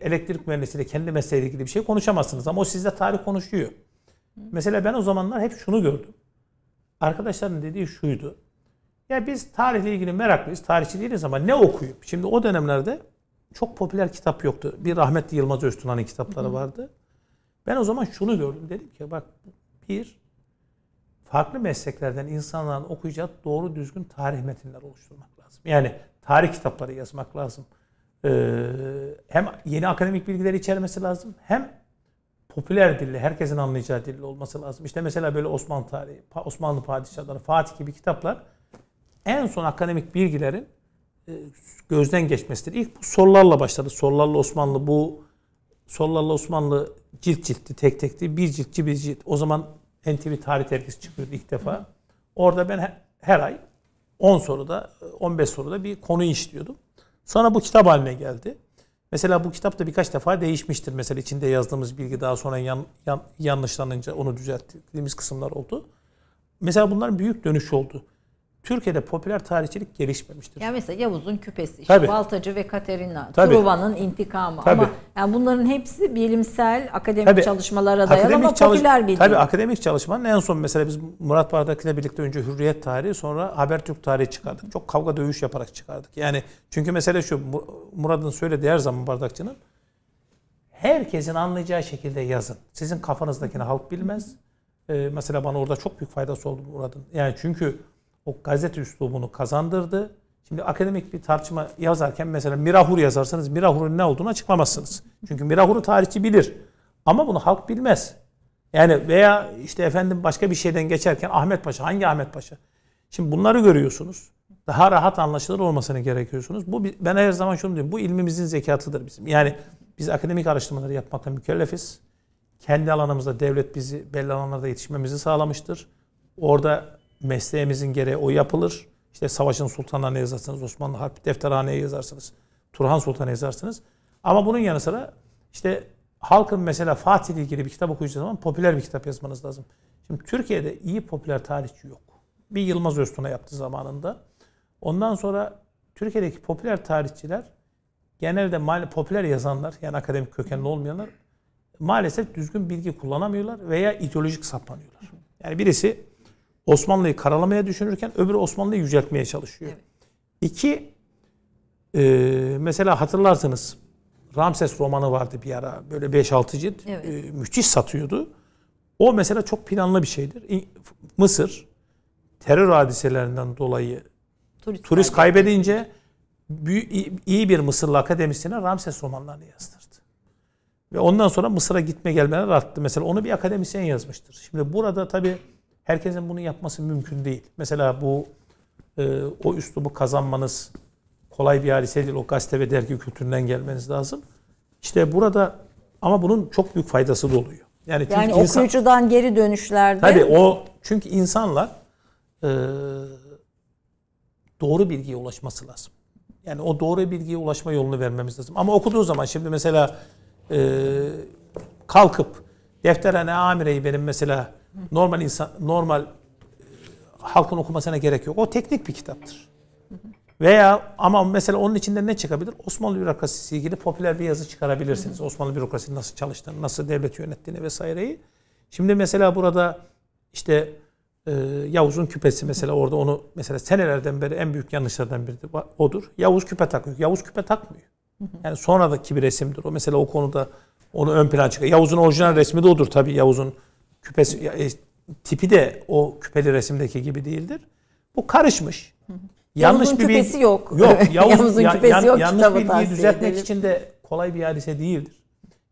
elektrik mühendisiyle kendi mesleğiyle ilgili bir şey konuşamazsınız ama o sizde tarih konuşuyor. Mesela ben o zamanlar hep şunu gördüm. Arkadaşların dediği şuydu. Ya biz tarihle ilgili meraklıyız, tarihçi değiliz ama ne okuyup? Şimdi o dönemlerde çok popüler kitap yoktu. Bir rahmetli Yılmaz Öztunan'ın kitapları vardı. Ben o zaman şunu gördüm. Dedim ki bak bir, farklı mesleklerden insanların okuyacağı doğru düzgün tarih metinleri oluşturmak lazım. Yani tarih kitapları yazmak lazım. Ee, hem yeni akademik bilgileri içermesi lazım hem popüler dille, herkesin anlayacağı dille olması lazım. İşte mesela böyle Osmanlı tarihi, Osmanlı padişahları, Fatih gibi kitaplar en son akademik bilgilerin gözden geçmesidir. İlk bu sorularla başladı. Sorularla Osmanlı bu sorularla Osmanlı cilt ciltti, tek tekti. Bir ciltçi bir cilt. O zaman NTV tarih dergisi çıkıyordu ilk defa. Orada ben her ay 10 soruda, 15 soruda bir konu işliyordum. Sonra bu kitap haline geldi. Mesela bu kitap da birkaç defa değişmiştir. Mesela içinde yazdığımız bilgi daha sonra yan, yan, yanlışlanınca onu düzelttiğimiz kısımlar oldu. Mesela bunlar büyük dönüş oldu. Türkiye'de popüler tarihçilik gelişmemiştir. Ya mesela Yavuz'un küpesi, işte Tabii. Baltacı ve Katerina, Tabii. Truva'nın intikamı Tabii. ama yani bunların hepsi bilimsel akademik Tabii. çalışmalara dayalı akademik ama çalış- popüler bilgi. Tabii akademik çalışmanın en son mesela biz Murat Bardak'la birlikte önce Hürriyet tarihi sonra Habertürk tarihi çıkardık. Çok kavga dövüş yaparak çıkardık. Yani çünkü mesele şu Murat'ın söylediği her zaman Bardakçı'nın herkesin anlayacağı şekilde yazın. Sizin kafanızdakini halk bilmez. Ee, mesela bana orada çok büyük faydası oldu Murat'ın. Yani çünkü o gazete üslubunu kazandırdı. Şimdi akademik bir tartışma yazarken mesela Mirahur yazarsanız Mirahur'un ne olduğunu açıklamazsınız. Çünkü Mirahur'u tarihçi bilir. Ama bunu halk bilmez. Yani veya işte efendim başka bir şeyden geçerken Ahmet Paşa hangi Ahmet Paşa? Şimdi bunları görüyorsunuz. Daha rahat anlaşılır olmasını gerekiyorsunuz. Bu ben her zaman şunu diyorum. Bu ilmimizin zekatıdır bizim. Yani biz akademik araştırmaları yapmakla mükellefiz. Kendi alanımızda devlet bizi belli alanlarda yetişmemizi sağlamıştır. Orada mesleğimizin gereği o yapılır. İşte Savaş'ın Sultanlarını yazarsınız, Osmanlı Harp Defterhane'ye yazarsınız, Turhan Sultan'a yazarsınız. Ama bunun yanı sıra işte halkın mesela Fatih ile ilgili bir kitap okuyacağı zaman popüler bir kitap yazmanız lazım. Şimdi Türkiye'de iyi popüler tarihçi yok. Bir Yılmaz Öztun'a yaptı zamanında. Ondan sonra Türkiye'deki popüler tarihçiler genelde mal, popüler yazanlar yani akademik kökenli olmayanlar maalesef düzgün bilgi kullanamıyorlar veya ideolojik saplanıyorlar. Yani birisi Osmanlı'yı karalamaya düşünürken öbürü Osmanlı'yı yüceltmeye çalışıyor. Evet. İki, e, mesela hatırlarsınız Ramses romanı vardı bir ara. Böyle 5-6 cilt. Evet. E, müthiş satıyordu. O mesela çok planlı bir şeydir. Mısır terör hadiselerinden dolayı turist, turist kaybedince büyük, iyi bir Mısırlı akademisyene Ramses romanlarını yazdırdı. Ve ondan sonra Mısır'a gitme gelmeler arttı. Mesela onu bir akademisyen yazmıştır. Şimdi burada tabii Herkesin bunu yapması mümkün değil. Mesela bu e, o üslubu kazanmanız kolay bir hadise değil. O gazete ve dergi kültüründen gelmeniz lazım. İşte burada ama bunun çok büyük faydası da oluyor. Yani, çünkü yani insan, okuyucudan geri dönüşlerde. Tabii o çünkü insanlar e, doğru bilgiye ulaşması lazım. Yani o doğru bilgiye ulaşma yolunu vermemiz lazım. Ama okuduğu zaman şimdi mesela e, kalkıp defterhane amireyi benim mesela Normal insan normal e, halkın okumasına gerek yok. O teknik bir kitaptır. Veya ama mesela onun içinde ne çıkabilir? Osmanlı bürokrasisi ilgili popüler bir yazı çıkarabilirsiniz. Hı hı. Osmanlı bürokrasisi nasıl çalıştığını, nasıl devleti yönettiğini vesaireyi. Şimdi mesela burada işte e, Yavuz'un küpesi mesela orada onu mesela senelerden beri en büyük yanlışlardan biri odur. Yavuz küpe takıyor. Yavuz küpe takmıyor. yani sonradaki bir resimdir. O mesela o konuda onu ön plana çıkar. Yavuz'un orijinal resmi de odur tabii. Yavuz'un Küpesi e, tipi de o küpeli resimdeki gibi değildir. Bu karışmış. Yanlış Yavuz'un bir küpesi bilgi, yok. Yok. Yavuz, Yavuz'un ya, küpesi yan, yok. Yanlış bilgiyi düzeltmek edelim. için de kolay bir hadise değildir.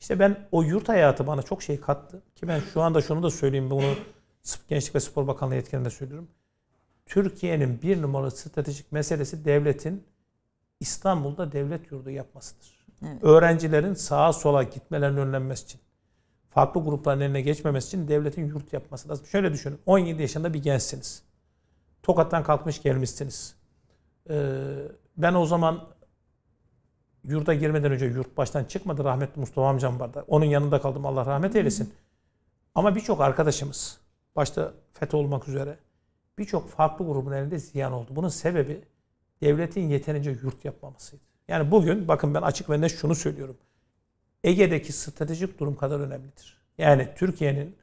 İşte ben o yurt hayatı bana çok şey kattı. Ki ben şu anda şunu da söyleyeyim. Bunu Gençlik ve Spor Bakanlığı yetkilerinde söylüyorum. Türkiye'nin bir numaralı stratejik meselesi devletin İstanbul'da devlet yurdu yapmasıdır. Evet. Öğrencilerin sağa sola gitmelerinin önlenmesi için farklı grupların eline geçmemesi için devletin yurt yapması lazım. Şöyle düşünün. 17 yaşında bir gençsiniz. Tokat'tan kalkmış gelmişsiniz. Ee, ben o zaman yurda girmeden önce yurt baştan çıkmadı. Rahmetli Mustafa amcam vardı. Onun yanında kaldım. Allah rahmet eylesin. Ama birçok arkadaşımız başta FETÖ olmak üzere birçok farklı grubun elinde ziyan oldu. Bunun sebebi devletin yeterince yurt yapmamasıydı. Yani bugün bakın ben açık ve net şunu söylüyorum. Ege'deki stratejik durum kadar önemlidir. Yani Türkiye'nin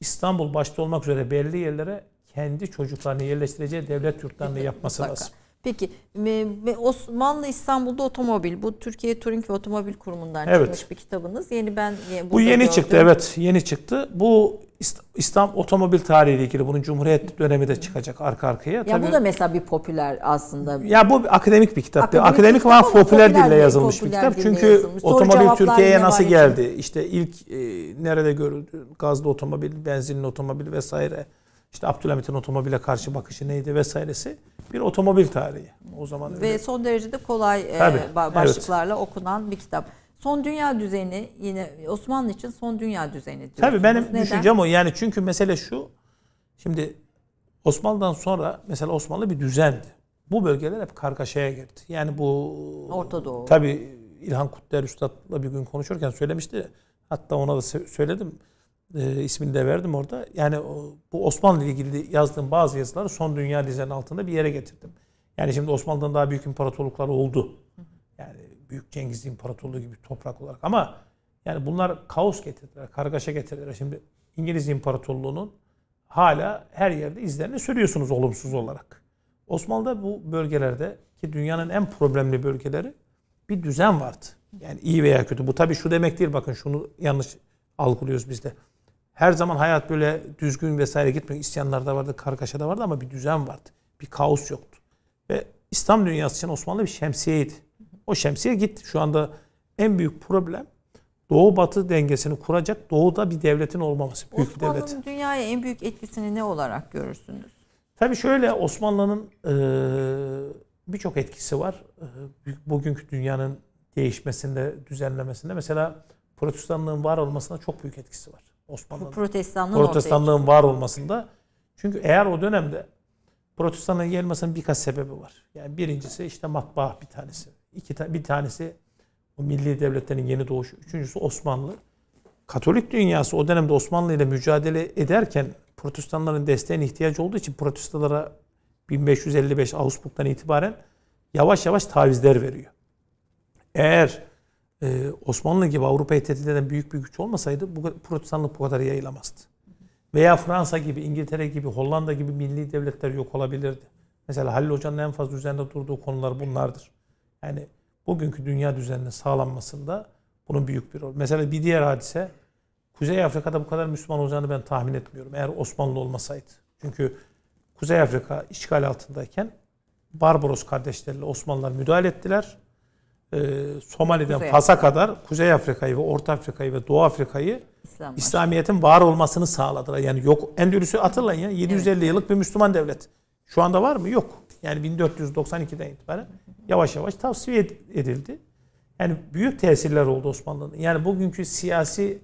İstanbul başta olmak üzere belli yerlere kendi çocuklarını yerleştireceği devlet yurtlarını yapması lazım. Peki Osmanlı İstanbul'da otomobil bu Türkiye Turing ve Otomobil Kurumu'ndan evet. çıkmış bir kitabınız. Yeni ben Bu yeni gördüm. çıktı evet yeni çıktı. Bu İslam otomobil tarihiyle ilgili bunun Cumhuriyet dönemi de çıkacak arka arkaya. Ya Tabii, bu da mesela bir popüler aslında. Ya bu akademik bir kitap. Akademik, akademik ama popüler, popüler dille yazılmış popüler bir kitap. Çünkü yazılmış. otomobil Türkiye'ye nasıl geldi? İşte ilk e, nerede görüldü? Gazlı otomobil, benzinli otomobil vesaire. İşte Abdülhamit'in otomobile karşı bakışı neydi vesairesi bir otomobil tarihi. O zaman öyle. ve son derece de kolay e, Tabii, başlıklarla evet. okunan bir kitap. Son dünya düzeni yine Osmanlı için son dünya düzeni diyorsunuz. Tabii benim Neden? düşüncem o. Yani çünkü mesele şu. Şimdi Osmanlı'dan sonra mesela Osmanlı bir düzendi. Bu bölgeler hep kargaşaya girdi. Yani bu Orta Doğu. Tabii İlhan Kutluer Üstad'la bir gün konuşurken söylemişti. Hatta ona da söyledim e, ismini de verdim orada. Yani bu Osmanlı ile ilgili yazdığım bazı yazıları son dünya lisenin altında bir yere getirdim. Yani şimdi Osmanlı'dan daha büyük imparatorluklar oldu. Yani Büyük Cengiz İmparatorluğu gibi toprak olarak ama yani bunlar kaos getirdiler, kargaşa getirdiler. Şimdi İngiliz İmparatorluğu'nun hala her yerde izlerini sürüyorsunuz olumsuz olarak. Osmanlı'da bu bölgelerde ki dünyanın en problemli bölgeleri bir düzen vardı. Yani iyi veya kötü. Bu tabii şu demek değil bakın şunu yanlış algılıyoruz biz de. Her zaman hayat böyle düzgün vesaire gitmiyor. İsyanlar da vardı, kargaşa da vardı ama bir düzen vardı. Bir kaos yoktu. Ve İslam dünyası için Osmanlı bir şemsiyeydi. O şemsiye gitti. Şu anda en büyük problem Doğu Batı dengesini kuracak doğuda bir devletin olmaması. Büyük Osmanlı'nın bir devlet. dünyaya en büyük etkisini ne olarak görürsünüz? Tabii şöyle Osmanlı'nın birçok etkisi var. E, bugünkü dünyanın değişmesinde, düzenlemesinde. Mesela protestanlığın var olmasına çok büyük etkisi var. Osmanlı'nın protestanlığın, protestanlığın var olmasında. Çünkü eğer o dönemde protestanlığın gelmesinin birkaç sebebi var. Yani birincisi işte matbaa bir tanesi. İki ta bir tanesi o milli devletlerin yeni doğuşu. Üçüncüsü Osmanlı. Katolik dünyası o dönemde Osmanlı ile mücadele ederken protestanların desteğine ihtiyacı olduğu için Protestanlara 1555 Ağustos'tan itibaren yavaş yavaş tavizler veriyor. Eğer e, Osmanlı gibi Avrupa'yı tehdit eden büyük bir güç olmasaydı bu protestanlık bu kadar yayılamazdı. Veya Fransa gibi, İngiltere gibi, Hollanda gibi milli devletler yok olabilirdi. Mesela Halil Hoca'nın en fazla üzerinde durduğu konular bunlardır. Yani bugünkü dünya düzeninin sağlanmasında bunun büyük bir rol. Mesela bir diğer hadise, Kuzey Afrika'da bu kadar Müslüman olacağını ben tahmin etmiyorum. Eğer Osmanlı olmasaydı. Çünkü Kuzey Afrika işgal altındayken Barbaros kardeşleriyle Osmanlılar müdahale ettiler e, Somali'den Kuzey Fas'a kadar Kuzey Afrika'yı ve Orta Afrika'yı ve Doğu Afrika'yı İslam İslamiyet'in var olmasını sağladılar. Yani yok Endülüs'ü hatırlayın ya 750 evet. yıllık bir Müslüman devlet. Şu anda var mı? Yok. Yani 1492'den itibaren yavaş yavaş tavsiye edildi. Yani büyük tesirler oldu Osmanlı'nın. Yani bugünkü siyasi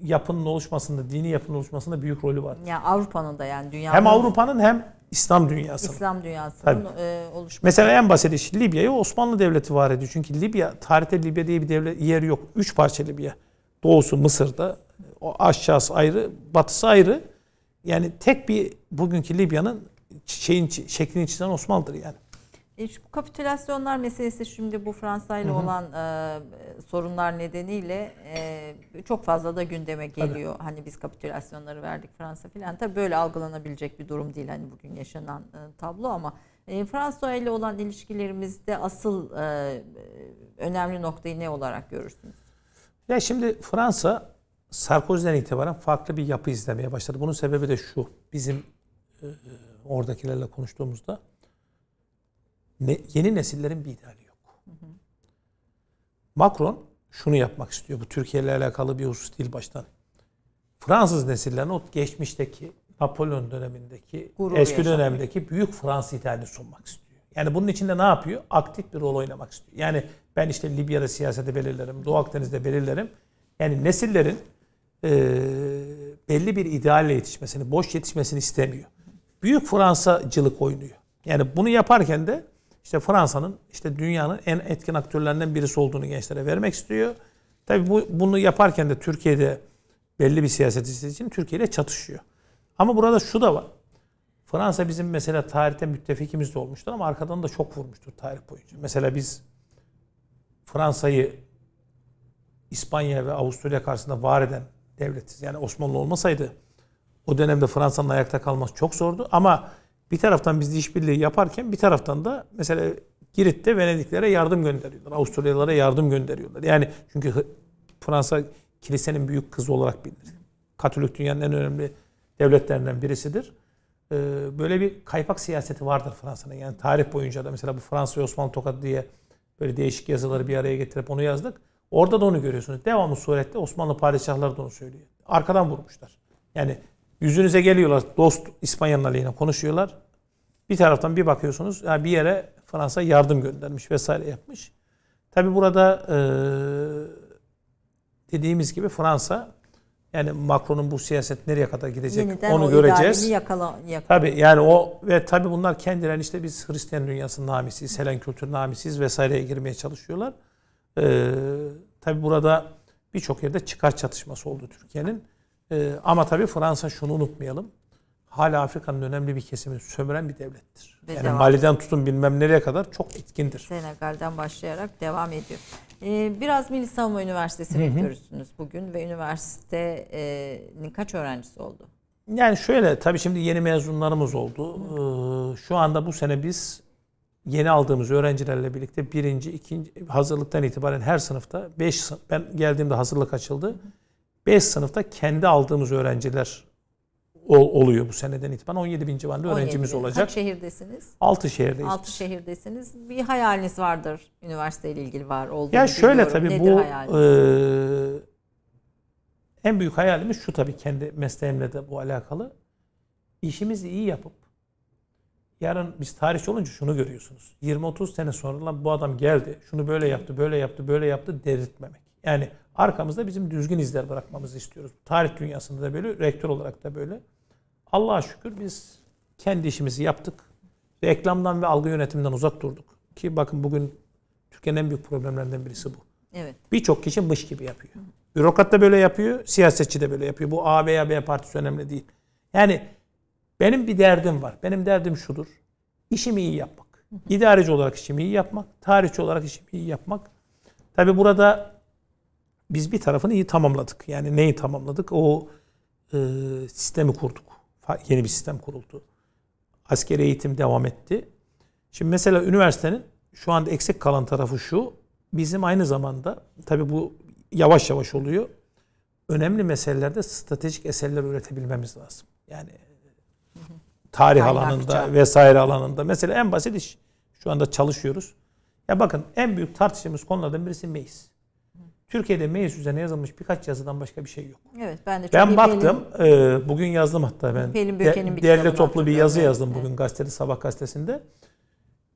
yapının oluşmasında, dini yapının oluşmasında büyük rolü var. Ya yani Avrupa'nın da yani dünyanın hem Avrupa'nın hem İslam dünyasının. İslam dünyasının e, Mesela en basit Libya'yı Osmanlı Devleti var ediyor. Çünkü Libya, tarihte Libya diye bir devlet yeri yok. Üç parça Libya. Doğusu Mısır'da, o aşağısı ayrı, batısı ayrı. Yani tek bir bugünkü Libya'nın şeyin şeklini çizen Osmanlı'dır yani. E, şu kapitülasyonlar meselesi şimdi bu Fransa ile olan e, sorunlar nedeniyle e, çok fazla da gündeme geliyor. Tabii. Hani biz kapitülasyonları verdik Fransa filan. Tabii böyle algılanabilecek bir durum değil hani bugün yaşanan e, tablo ama e, Fransa ile olan ilişkilerimizde asıl e, önemli noktayı ne olarak görürsünüz? Ya şimdi Fransa Sarkozy'den itibaren farklı bir yapı izlemeye başladı. Bunun sebebi de şu. Bizim e, e oradakilerle konuştuğumuzda ne, yeni nesillerin bir ideali yok. Macron şunu yapmak istiyor. Bu Türkiye ile alakalı bir husus değil baştan. Fransız nesillerine o geçmişteki Napolyon dönemindeki, Gurur eski yaşamak. dönemdeki büyük Fransız idealini sunmak istiyor. Yani bunun içinde ne yapıyor? Aktif bir rol oynamak istiyor. Yani ben işte Libya'da siyasete belirlerim, Doğu Akdeniz'de belirlerim. Yani nesillerin e, belli bir idealle yetişmesini, boş yetişmesini istemiyor. Büyük Fransacılık oynuyor. Yani bunu yaparken de işte Fransa'nın işte dünyanın en etkin aktörlerinden birisi olduğunu gençlere vermek istiyor. Tabii bu, bunu yaparken de Türkiye'de belli bir siyaset için Türkiye ile çatışıyor. Ama burada şu da var. Fransa bizim mesela tarihte müttefikimiz de olmuştur ama arkadan da çok vurmuştur tarih boyunca. Mesela biz Fransa'yı İspanya ve Avusturya karşısında var eden devletiz. Yani Osmanlı olmasaydı o dönemde Fransa'nın ayakta kalması çok zordu. Ama bir taraftan biz işbirliği yaparken bir taraftan da mesela Girit'te Venediklere yardım gönderiyorlar. Avusturyalara yardım gönderiyorlar. Yani çünkü Fransa kilisenin büyük kızı olarak bilinir. Katolik dünyanın en önemli devletlerinden birisidir. Ee, böyle bir kaypak siyaseti vardır Fransa'nın. Yani tarih boyunca da mesela bu Fransa Osmanlı Tokat diye böyle değişik yazıları bir araya getirip onu yazdık. Orada da onu görüyorsunuz. Devamlı surette Osmanlı padişahları da onu söylüyor. Arkadan vurmuşlar. Yani Yüzünüze geliyorlar dost İspanya'nın aleyhine konuşuyorlar. Bir taraftan bir bakıyorsunuz ya bir yere Fransa yardım göndermiş vesaire yapmış. Tabi burada e, dediğimiz gibi Fransa yani Macron'un bu siyaset nereye kadar gidecek Yeniden onu o göreceğiz. Yakala, yakala. Tabi yani o ve tabi bunlar kendilerini işte biz Hristiyan dünyasının namisiyiz, Helen kültür namisiyiz vesaireye girmeye çalışıyorlar. E, tabi burada birçok yerde çıkar çatışması oldu Türkiye'nin. Ee, ama tabii Fransa şunu unutmayalım. Hala Afrika'nın önemli bir kesimi sömüren bir devlettir. Ve yani Mali'den tutun bilmem nereye kadar çok etkindir. Senegal'den başlayarak devam ediyor. Ee, biraz Milli Savunma Üniversitesi rektörsünüz bugün ve üniversitenin kaç öğrencisi oldu? Yani şöyle tabii şimdi yeni mezunlarımız oldu. Ee, şu anda bu sene biz yeni aldığımız öğrencilerle birlikte birinci, ikinci hazırlıktan itibaren her sınıfta beş ben geldiğimde hazırlık açıldı. Hı. 5 sınıfta kendi aldığımız öğrenciler oluyor bu seneden itibaren. 17 bin civarında öğrencimiz 17 olacak. Kaç şehirdesiniz? 6 şehirdeyiz. 6 şehirdesiniz. Bir hayaliniz vardır üniversiteyle ilgili var olduğunu Ya şöyle tabii Nedir bu e, en büyük hayalimiz şu tabii kendi mesleğimle de bu alakalı. İşimizi iyi yapıp yarın biz tarihçi olunca şunu görüyorsunuz. 20-30 sene sonra lan bu adam geldi, şunu böyle yaptı, böyle yaptı, böyle yaptı dedirtmemek. Yani Arkamızda bizim düzgün izler bırakmamızı istiyoruz. Tarih dünyasında da böyle, rektör olarak da böyle. Allah'a şükür biz kendi işimizi yaptık. Reklamdan ve algı yönetiminden uzak durduk. Ki bakın bugün Türkiye'nin en büyük problemlerinden birisi bu. Evet. Birçok kişi mış gibi yapıyor. Bürokrat da böyle yapıyor, siyasetçi de böyle yapıyor. Bu A veya B partisi önemli değil. Yani benim bir derdim var. Benim derdim şudur. İşimi iyi yapmak. İdareci olarak işimi iyi yapmak, tarihçi olarak işimi iyi yapmak. Tabi burada biz bir tarafını iyi tamamladık. Yani neyi tamamladık? O e, sistemi kurduk. Yeni bir sistem kuruldu. Askeri eğitim devam etti. Şimdi mesela üniversitenin şu anda eksik kalan tarafı şu. Bizim aynı zamanda tabii bu yavaş yavaş oluyor. Önemli meselelerde stratejik eserler üretebilmemiz lazım. Yani tarih alanında vesaire alanında. Mesela en basit iş. Şu anda çalışıyoruz. Ya bakın en büyük tartıştığımız konulardan birisi meis. Türkiye'de meclis üzerine yazılmış birkaç yazıdan başka bir şey yok. Evet ben de çok Ben baktım Pelin, e, bugün yazdım hatta ben. Pelin de, Değerli toplu bir yazı ben. yazdım bugün evet. gazetede sabah gazetesinde.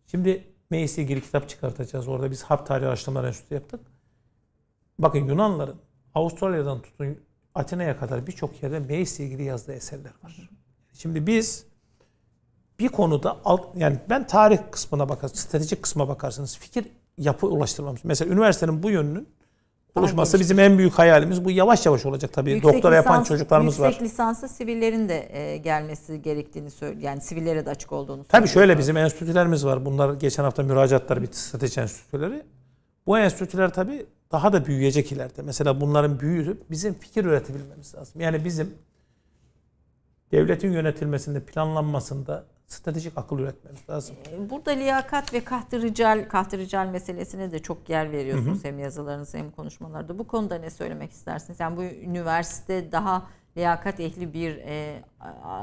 Şimdi meclisle ilgili kitap çıkartacağız. Orada biz hap Tarihi Araştırmaları Enstitüsü yaptık. Bakın Yunanların Avustralya'dan tutun Atina'ya kadar birçok yerde meclisle ilgili yazdığı eserler var. Şimdi biz bir konuda alt, yani ben tarih kısmına bakar, stratejik kısma bakarsınız fikir yapı ulaştırmamız. Mesela üniversitenin bu yönünün oluşması Aynen. bizim en büyük hayalimiz. Bu yavaş yavaş olacak tabii. Yüksek Doktora lisans, yapan çocuklarımız yüksek var. Yüksek lisanslı sivillerin de e, gelmesi gerektiğini söylüyor. Yani sivillere de açık olduğunu söylüyor. Tabii şöyle bizim enstitülerimiz var. Bunlar geçen hafta müracaatlar bitti strateji enstitüleri. Bu enstitüler tabii daha da büyüyecek ileride. Mesela bunların büyüyüp bizim fikir üretebilmemiz lazım. Yani bizim devletin yönetilmesinde, planlanmasında stratejik akıl üretmemiz lazım. Ee, burada liyakat ve kahtırıcal, kahtırıcal meselesine de çok yer veriyorsunuz hı hı. hem yazılarınızda hem konuşmalarda. Bu konuda ne söylemek istersiniz? Yani bu üniversite daha liyakat ehli bir e,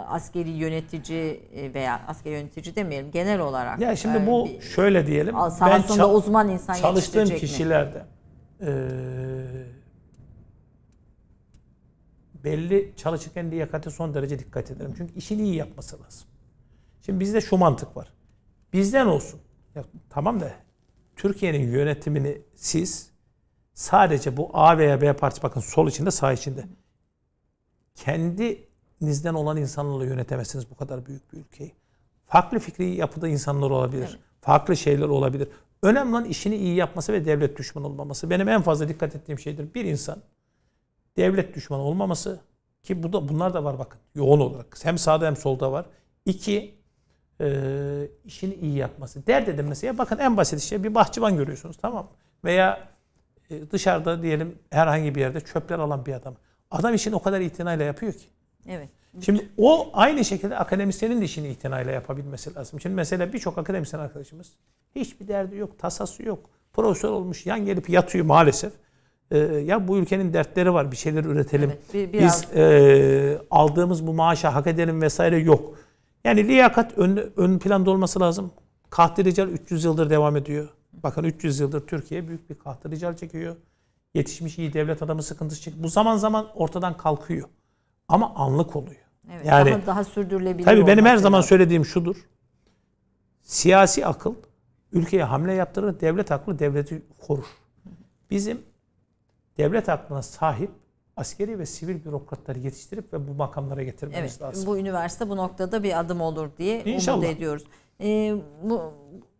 askeri yönetici e, veya askeri yönetici demeyelim genel olarak. Ya şimdi e, bu bir, şöyle diyelim. Sahasında ben uzman insan çalıştığım kişilerde e, belli çalışırken liyakate son derece dikkat ederim. Çünkü işini iyi yapması lazım. Şimdi bizde şu mantık var. Bizden olsun. Ya, tamam da Türkiye'nin yönetimini siz sadece bu A veya B parti bakın sol içinde sağ içinde kendinizden olan insanlarla yönetemezsiniz bu kadar büyük bir ülkeyi. Farklı fikri yapıda insanlar olabilir. Evet. Farklı şeyler olabilir. Önemli olan işini iyi yapması ve devlet düşmanı olmaması. Benim en fazla dikkat ettiğim şeydir. Bir insan devlet düşmanı olmaması ki bu da bunlar da var bakın yoğun olarak. Hem sağda hem solda var. İki, e, işini iyi yapması. Dert edin mesela. Bakın en basit şey bir bahçıvan görüyorsunuz tamam Veya e, dışarıda diyelim herhangi bir yerde çöpler alan bir adam. Adam işini o kadar itinayla yapıyor ki. Evet. Şimdi o aynı şekilde akademisyenin de işini itinayla yapabilmesi lazım. Şimdi mesela birçok akademisyen arkadaşımız hiçbir derdi yok, tasası yok. Profesör olmuş, yan gelip yatıyor maalesef. Ee, ya bu ülkenin dertleri var, bir şeyler üretelim. Evet, bir, biraz... Biz e, aldığımız bu maaşa hak edelim vesaire yok. Yani liyakat ön, ön planda olması lazım. Kahdi rical 300 yıldır devam ediyor. Bakın 300 yıldır Türkiye büyük bir kahdi rical çekiyor. Yetişmiş iyi devlet adamı sıkıntısı çekiyor. Bu zaman zaman ortadan kalkıyor. Ama anlık oluyor. Evet, yani daha, daha sürdürülebilir. Tabii benim her zaman söylediğim şudur. Siyasi akıl ülkeye hamle yaptırır, devlet aklı devleti korur. Bizim devlet aklına sahip askeri ve sivil bürokratları yetiştirip ve bu makamlara getirmemiz evet, lazım. Bu üniversite bu noktada bir adım olur diye İnşallah. umut ediyoruz. Ee, bu,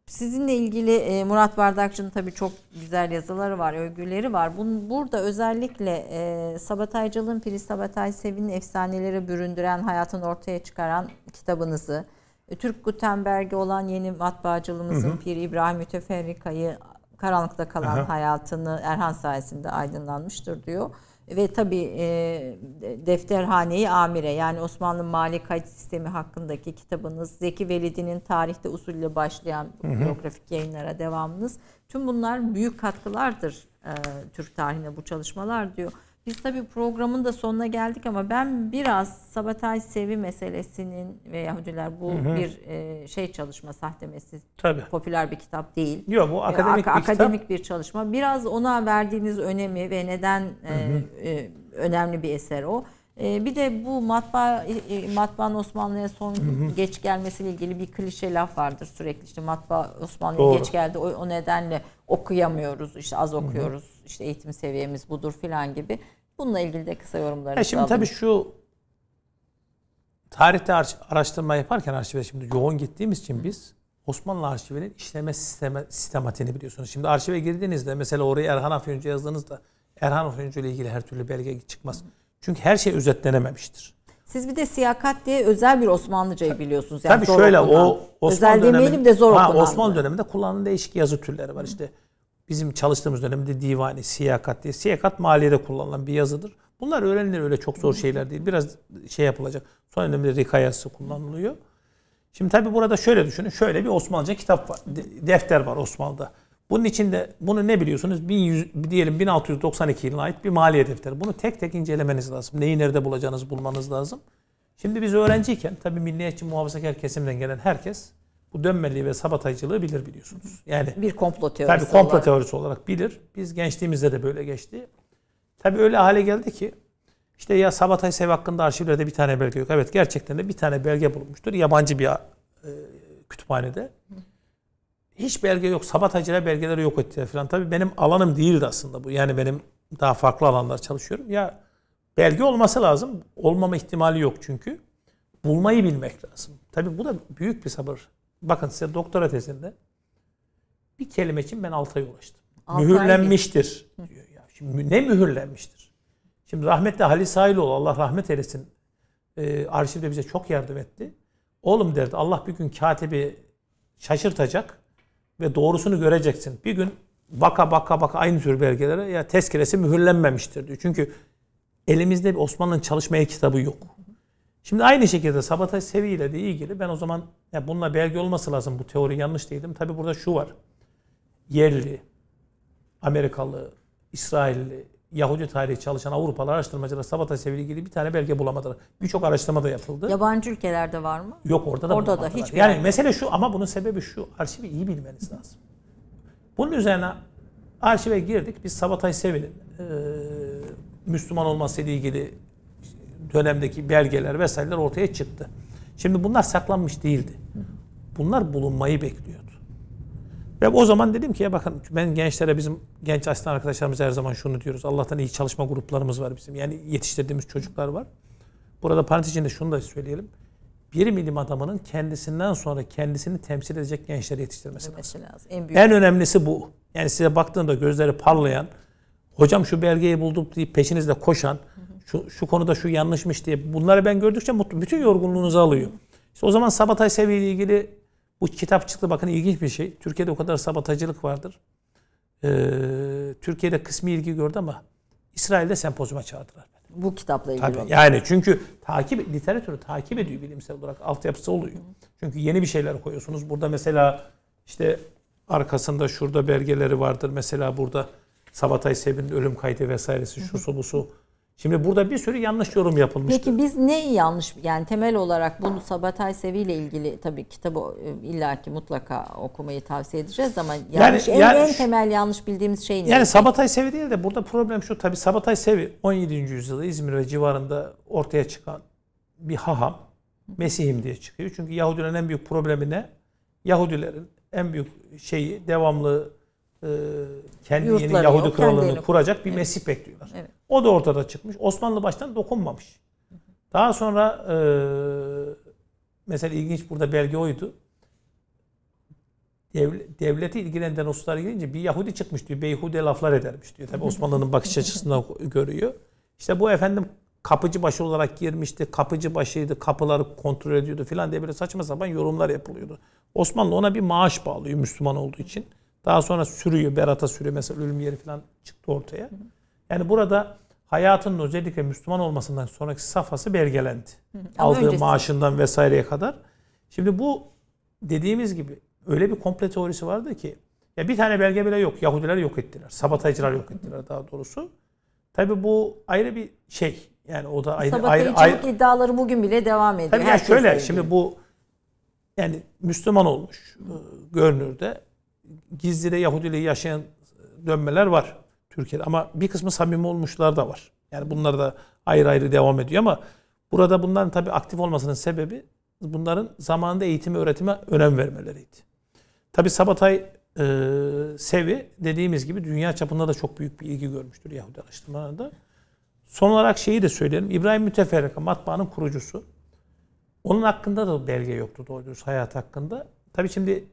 sizinle ilgili e, Murat Bardakçı'nın tabii çok güzel yazıları var, övgüleri var. Bunun, burada özellikle e, Sabataycılığın Piri Sabatay Sevin'in efsanelere büründüren, hayatın ortaya çıkaran kitabınızı, e, Türk Gutenberg'i olan yeni matbaacılığımızın hı İbrahim Müteferrika'yı karanlıkta kalan hı hayatını Erhan sayesinde aydınlanmıştır diyor ve tabii e, defterhane Amire yani Osmanlı Mali Kayıt Sistemi hakkındaki kitabınız, Zeki Velidi'nin tarihte usulle başlayan biyografik yayınlara devamınız. Tüm bunlar büyük katkılardır e, Türk tarihine bu çalışmalar diyor. Biz tabii programın da sonuna geldik ama ben biraz Sabatay Sevi meselesinin ve Yahudiler bu hı hı. bir e, şey çalışma sahtemesi. Tabii. Popüler bir kitap değil. Yok bu e, akademik, ak- bir, akademik kitap. bir çalışma. Biraz ona verdiğiniz önemi ve neden e, hı hı. E, önemli bir eser o. E, bir de bu matbaa e, matbaan Osmanlı'ya son hı hı. geç gelmesiyle ilgili bir klişe laf vardır sürekli işte matbaa Osmanlı'ya geç geldi o, o nedenle okuyamıyoruz işte az okuyoruz hı hı. işte eğitim seviyemiz budur filan gibi. Bununla ilgili de kısa yorumlarınızı alalım. Şimdi tabii şu tarihte araştırma yaparken arşivde şimdi yoğun gittiğimiz için biz Osmanlı arşivinin işleme sisteme, sistematiğini biliyorsunuz. Şimdi arşive girdiğinizde mesela oraya Erhan Afyoncu yazdığınızda Erhan Afyoncu ile ilgili her türlü belge çıkmaz. Çünkü her şey özetlenememiştir. Siz bir de siyakat diye özel bir Osmanlıcayı biliyorsunuz. Yani Tabii şöyle okunan. o Osmanlı özel demeyelim de zor ha, okunan. Osmanlı döneminde kullanılan değişik yazı türleri var. Hı bizim çalıştığımız dönemde divani, siyakat diye. Siyakat maliyede kullanılan bir yazıdır. Bunlar öğrenilir öyle çok zor şeyler değil. Biraz şey yapılacak. Son önemli rikayası kullanılıyor. Şimdi tabii burada şöyle düşünün. Şöyle bir Osmanlıca kitap var. Defter var Osmanlı'da. Bunun içinde bunu ne biliyorsunuz? 1100, diyelim 1692 yılına ait bir maliye defteri. Bunu tek tek incelemeniz lazım. Neyi nerede bulacağınızı bulmanız lazım. Şimdi biz öğrenciyken tabi milliyetçi muhafazakar kesimden gelen herkes bu dönmeliği ve sabataycılığı bilir biliyorsunuz. Yani bir komplo teorisi. Tabii komplo olarak. teorisi olarak bilir. Biz gençliğimizde de böyle geçti. Tabii öyle hale geldi ki işte ya Sabatay Sev hakkında arşivlerde bir tane belge yok. Evet gerçekten de bir tane belge bulunmuştur yabancı bir e, kütüphanede. Hiç belge yok. Sabataycılar belgeleri yok etti falan. Tabii benim alanım değildi aslında bu. Yani benim daha farklı alanlar çalışıyorum. Ya belge olması lazım. Olmama ihtimali yok çünkü. Bulmayı bilmek lazım. Tabii bu da büyük bir sabır Bakın size doktora tezinde bir kelime için ben 6 aya ulaştım. Altı mühürlenmiştir ay diyor. Ya. Şimdi ne mühürlenmiştir? Şimdi rahmetli Halil Sahiloğlu Allah rahmet eylesin e, arşivde bize çok yardım etti. Oğlum derdi Allah bir gün katibi şaşırtacak ve doğrusunu göreceksin. Bir gün baka baka baka aynı tür belgelere ya tezkiresi mühürlenmemiştir diyor. Çünkü elimizde bir Osmanlı'nın çalışmaya kitabı yok. Şimdi aynı şekilde sabotaj seviyle de ilgili ben o zaman ya bununla belge olması lazım bu teori yanlış değilim. Tabi burada şu var. Yerli, Amerikalı, İsrailli, Yahudi tarihi çalışan Avrupalı araştırmacılar sabotaj seviyle ilgili bir tane belge bulamadılar. Birçok araştırma da yapıldı. Yabancı ülkelerde var mı? Yok orada da Orada da hiç. Yani yer. mesele şu ama bunun sebebi şu. Arşivi iyi bilmeniz lazım. Bunun üzerine arşive girdik. Biz sabotaj sevinin e, Müslüman olmasıyla ilgili dönemdeki belgeler vesaireler ortaya çıktı. Şimdi bunlar saklanmış değildi. Bunlar bulunmayı bekliyordu. Ve o zaman dedim ki ya bakın ben gençlere bizim genç asistan arkadaşlarımız her zaman şunu diyoruz. Allah'tan iyi çalışma gruplarımız var bizim. Yani yetiştirdiğimiz çocuklar var. Burada parantez içinde şunu da söyleyelim. Bir bilim adamının kendisinden sonra kendisini temsil edecek gençleri yetiştirmesi lazım. lazım. En, büyük en önemlisi bu. Yani size baktığında gözleri parlayan, hocam şu belgeyi bulduk deyip peşinizde koşan, şu, şu konuda şu yanlışmış diye bunları ben gördükçe mutlu, bütün yorgunluğunuzu alıyor. İşte o zaman sabotaj ile ilgili bu kitap çıktı bakın ilginç bir şey. Türkiye'de o kadar sabatacılık vardır. Ee, Türkiye'de kısmi ilgi gördü ama İsrail'de sempozuma çağırdılar. Bu kitapla ilgili. Tabii, yani çünkü takip literatürü takip ediyor bilimsel olarak altyapısı oluyor. Çünkü yeni bir şeyler koyuyorsunuz. Burada mesela işte arkasında şurada belgeleri vardır. Mesela burada Sabatay Sevin'in ölüm kaydı vesairesi şu su bu su Şimdi burada bir sürü yanlış yorum yapılmış. Peki biz ne yanlış yani temel olarak bunu Sabatay Sevi ile ilgili tabii kitabı e, illaki mutlaka okumayı tavsiye edeceğiz ama yanlış yani, en, yani, en temel yanlış bildiğimiz şey ne? Yani Sabatay Sevi değil de burada problem şu tabii Sabatay Sevi 17. yüzyılda İzmir ve civarında ortaya çıkan bir haham Mesih'im diye çıkıyor. Çünkü Yahudilerin en büyük problemi ne? Yahudilerin en büyük şeyi devamlı e, kendi Yurtları yeni Yahudi yok, kralını kuracak bir evet. Mesih bekliyorlar. Evet. O da ortada çıkmış. Osmanlı baştan dokunmamış. Daha sonra e, mesela ilginç burada belge oydu. Devleti ilgilendiren hususlara gelince bir Yahudi çıkmış diyor. Beyhude laflar edermiş diyor. Tabi Osmanlı'nın bakış açısından görüyor. İşte bu efendim kapıcı başı olarak girmişti. Kapıcı başıydı. Kapıları kontrol ediyordu filan diye böyle saçma sapan yorumlar yapılıyordu. Osmanlı ona bir maaş bağlıyor Müslüman olduğu için. Daha sonra sürüyor. Berat'a sürüyor. Mesela ölüm yeri filan çıktı ortaya. Yani burada hayatının özellikle Müslüman olmasından sonraki safhası belgelendi. Hı hı. Aldığı öncesi. maaşından vesaireye kadar. Şimdi bu dediğimiz gibi öyle bir komple teorisi vardı ki ya bir tane belge bile yok. Yahudiler yok ettiler. Sabataycılar yok ettiler daha doğrusu. tabii bu ayrı bir şey. Yani o da ayrı Sabatayıcılık ayrı, ayrı iddiaları bugün bile devam ediyor. Tabii yani şöyle ilgili. şimdi bu yani Müslüman olmuş e, görünürde gizlide Yahudiliği yaşayan dönmeler var. Türkiye'de. Ama bir kısmı samimi olmuşlar da var. Yani bunlar da ayrı ayrı devam ediyor ama burada bunların tabii aktif olmasının sebebi bunların zamanında eğitimi öğretime önem vermeleriydi. Tabii Sabatay e, Sevi dediğimiz gibi dünya çapında da çok büyük bir ilgi görmüştür Yahudi araştırmalarında. Son olarak şeyi de söyleyelim. İbrahim Müteferrika matbaanın kurucusu. Onun hakkında da belge yoktu doğru hayat hakkında. Tabii şimdi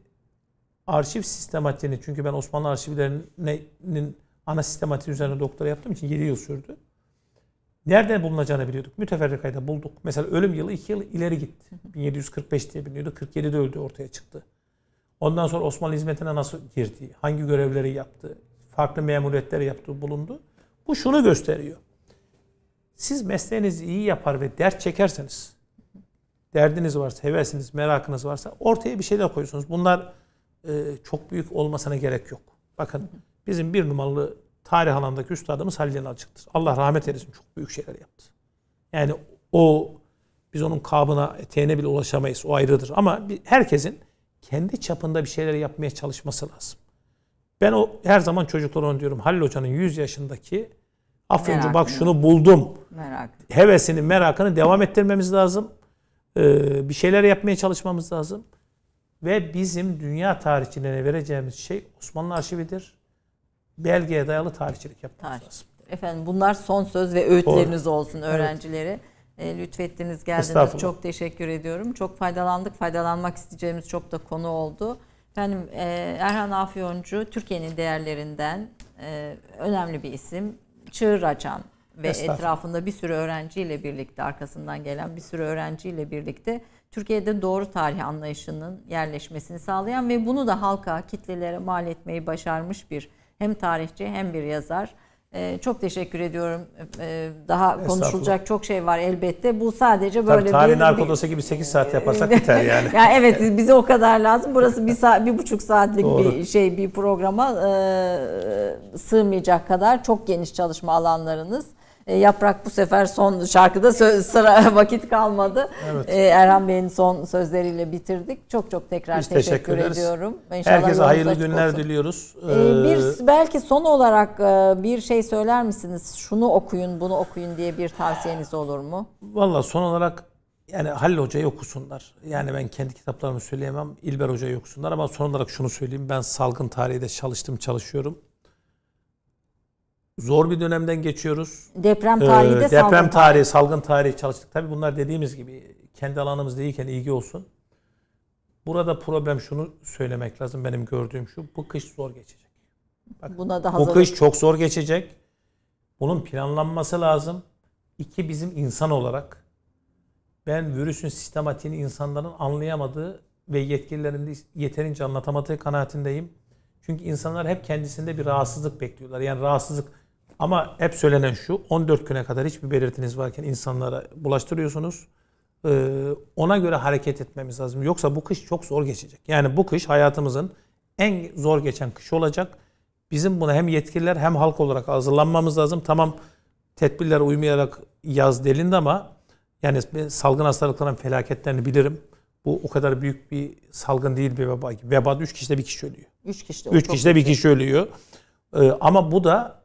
arşiv sistematiğini çünkü ben Osmanlı arşivlerinin ana sistematik üzerine doktora yaptığım için 7 yıl sürdü. Nereden bulunacağını biliyorduk. Müteferrikayda bulduk. Mesela ölüm yılı 2 yıl ileri gitti. 1745 diye biliniyordu. 47'de öldü ortaya çıktı. Ondan sonra Osmanlı hizmetine nasıl girdi? Hangi görevleri yaptı? Farklı memuriyetleri yaptı, bulundu. Bu şunu gösteriyor. Siz mesleğinizi iyi yapar ve dert çekerseniz, derdiniz varsa, hevesiniz, merakınız varsa ortaya bir şeyler koyuyorsunuz. Bunlar e, çok büyük olmasına gerek yok. Bakın Bizim bir numaralı tarih alanındaki üstadımız Halil Açık'tır. Allah rahmet eylesin çok büyük şeyler yaptı. Yani o biz onun kabına, eteğine bile ulaşamayız. O ayrıdır. Ama herkesin kendi çapında bir şeyler yapmaya çalışması lazım. Ben o her zaman çocuklara onu diyorum. Halil Hoca'nın 100 yaşındaki Afyoncu bak şunu buldum. Merak. Hevesini, merakını devam ettirmemiz lazım. Ee, bir şeyler yapmaya çalışmamız lazım. Ve bizim dünya tarihçilerine vereceğimiz şey Osmanlı arşividir belgeye dayalı tarihçilik yapmak Tarih. lazım. Efendim bunlar son söz ve öğütleriniz Doğru. olsun öğrencilere. Evet. E, lütfettiniz geldiniz. Çok teşekkür ediyorum. Çok faydalandık. Faydalanmak isteyeceğimiz çok da konu oldu. Efendim e, Erhan Afyoncu Türkiye'nin değerlerinden e, önemli bir isim. Çığır açan ve etrafında bir sürü öğrenciyle birlikte arkasından gelen bir sürü öğrenciyle birlikte Türkiye'de doğru tarih anlayışının yerleşmesini sağlayan ve bunu da halka, kitlelere mal etmeyi başarmış bir hem tarihçi hem bir yazar. Ee, çok teşekkür ediyorum. Ee, daha konuşulacak çok şey var elbette. Bu sadece böyle Tabii, tarihin bir... Tarihin Arkodos'a gibi 8 saat yaparsak ee, biter yani. ya evet bize o kadar lazım. Burası bir, saat, bir buçuk saatlik Doğru. bir şey bir programa e, sığmayacak kadar çok geniş çalışma alanlarınız. E, Yaprak bu sefer son şarkıda söz, sıra vakit kalmadı. Evet. E, Erhan Bey'in son sözleriyle bitirdik. Çok çok tekrar Biz teşekkür, teşekkür ediyorum. İnşallah Herkese hayırlı günler olsun. diliyoruz. E, ee, bir belki son olarak e, bir şey söyler misiniz? Şunu okuyun, bunu okuyun diye bir tavsiyeniz olur mu? Valla son olarak yani Halil Hoca'yı okusunlar. Yani ben kendi kitaplarımı söyleyemem. İlber Hoca'yı okusunlar ama son olarak şunu söyleyeyim. Ben salgın tarihi de çalıştım, çalışıyorum. Zor bir dönemden geçiyoruz. Deprem ee, tarihi de ee, deprem salgın tarihi, salgın tarihi çalıştık. Tabii bunlar dediğimiz gibi kendi alanımızda iyiken ilgi olsun. Burada problem şunu söylemek lazım benim gördüğüm şu. Bu kış zor geçecek. Bak, Buna da Bu kış çok zor geçecek. Bunun planlanması lazım. İki bizim insan olarak ben virüsün sistematiğini insanların anlayamadığı ve yetkililerin de yeterince anlatamadığı kanaatindeyim. Çünkü insanlar hep kendisinde bir rahatsızlık bekliyorlar. Yani rahatsızlık ama hep söylenen şu, 14 güne kadar hiçbir belirtiniz varken insanlara bulaştırıyorsunuz. Ee, ona göre hareket etmemiz lazım. Yoksa bu kış çok zor geçecek. Yani bu kış hayatımızın en zor geçen kış olacak. Bizim buna hem yetkililer hem halk olarak hazırlanmamız lazım. Tamam tedbirlere uymayarak yaz delindi ama yani salgın hastalıkların felaketlerini bilirim. Bu o kadar büyük bir salgın değil bir veba. Vebada 3 kişide bir kişi ölüyor. 3 kişide. Üç kişide bir kişi ölüyor. Ee, ama bu da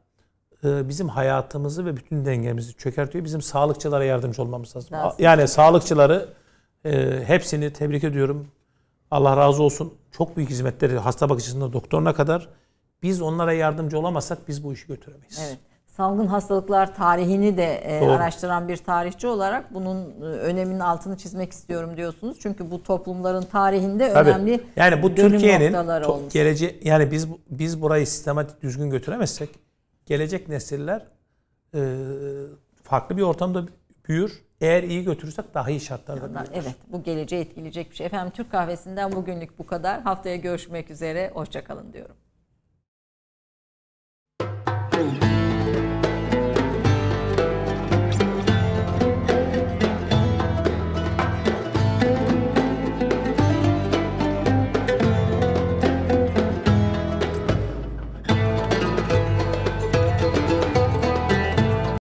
e, bizim hayatımızı ve bütün dengemizi çökertiyor. Bizim sağlıkçılara yardımcı olmamız lazım. lazım. Yani sağlıkçıları e, hepsini tebrik ediyorum. Allah razı olsun. Çok büyük hizmetleri hasta bakıcısından doktoruna kadar. Biz onlara yardımcı olamazsak biz bu işi götüremeyiz. Evet. Salgın hastalıklar tarihini de e, Doğru. araştıran bir tarihçi olarak bunun öneminin altını çizmek istiyorum diyorsunuz. Çünkü bu toplumların tarihinde Tabii. önemli Yani bu Türkiye'nin geleceği yani biz biz burayı sistematik düzgün götüremezsek gelecek nesiller e, farklı bir ortamda büyür. Eğer iyi götürürsek daha iyi şartlarda büyür. Evet bu geleceği etkileyecek bir şey. Efendim Türk kahvesinden bugünlük bu kadar. Haftaya görüşmek üzere. Hoşçakalın diyorum.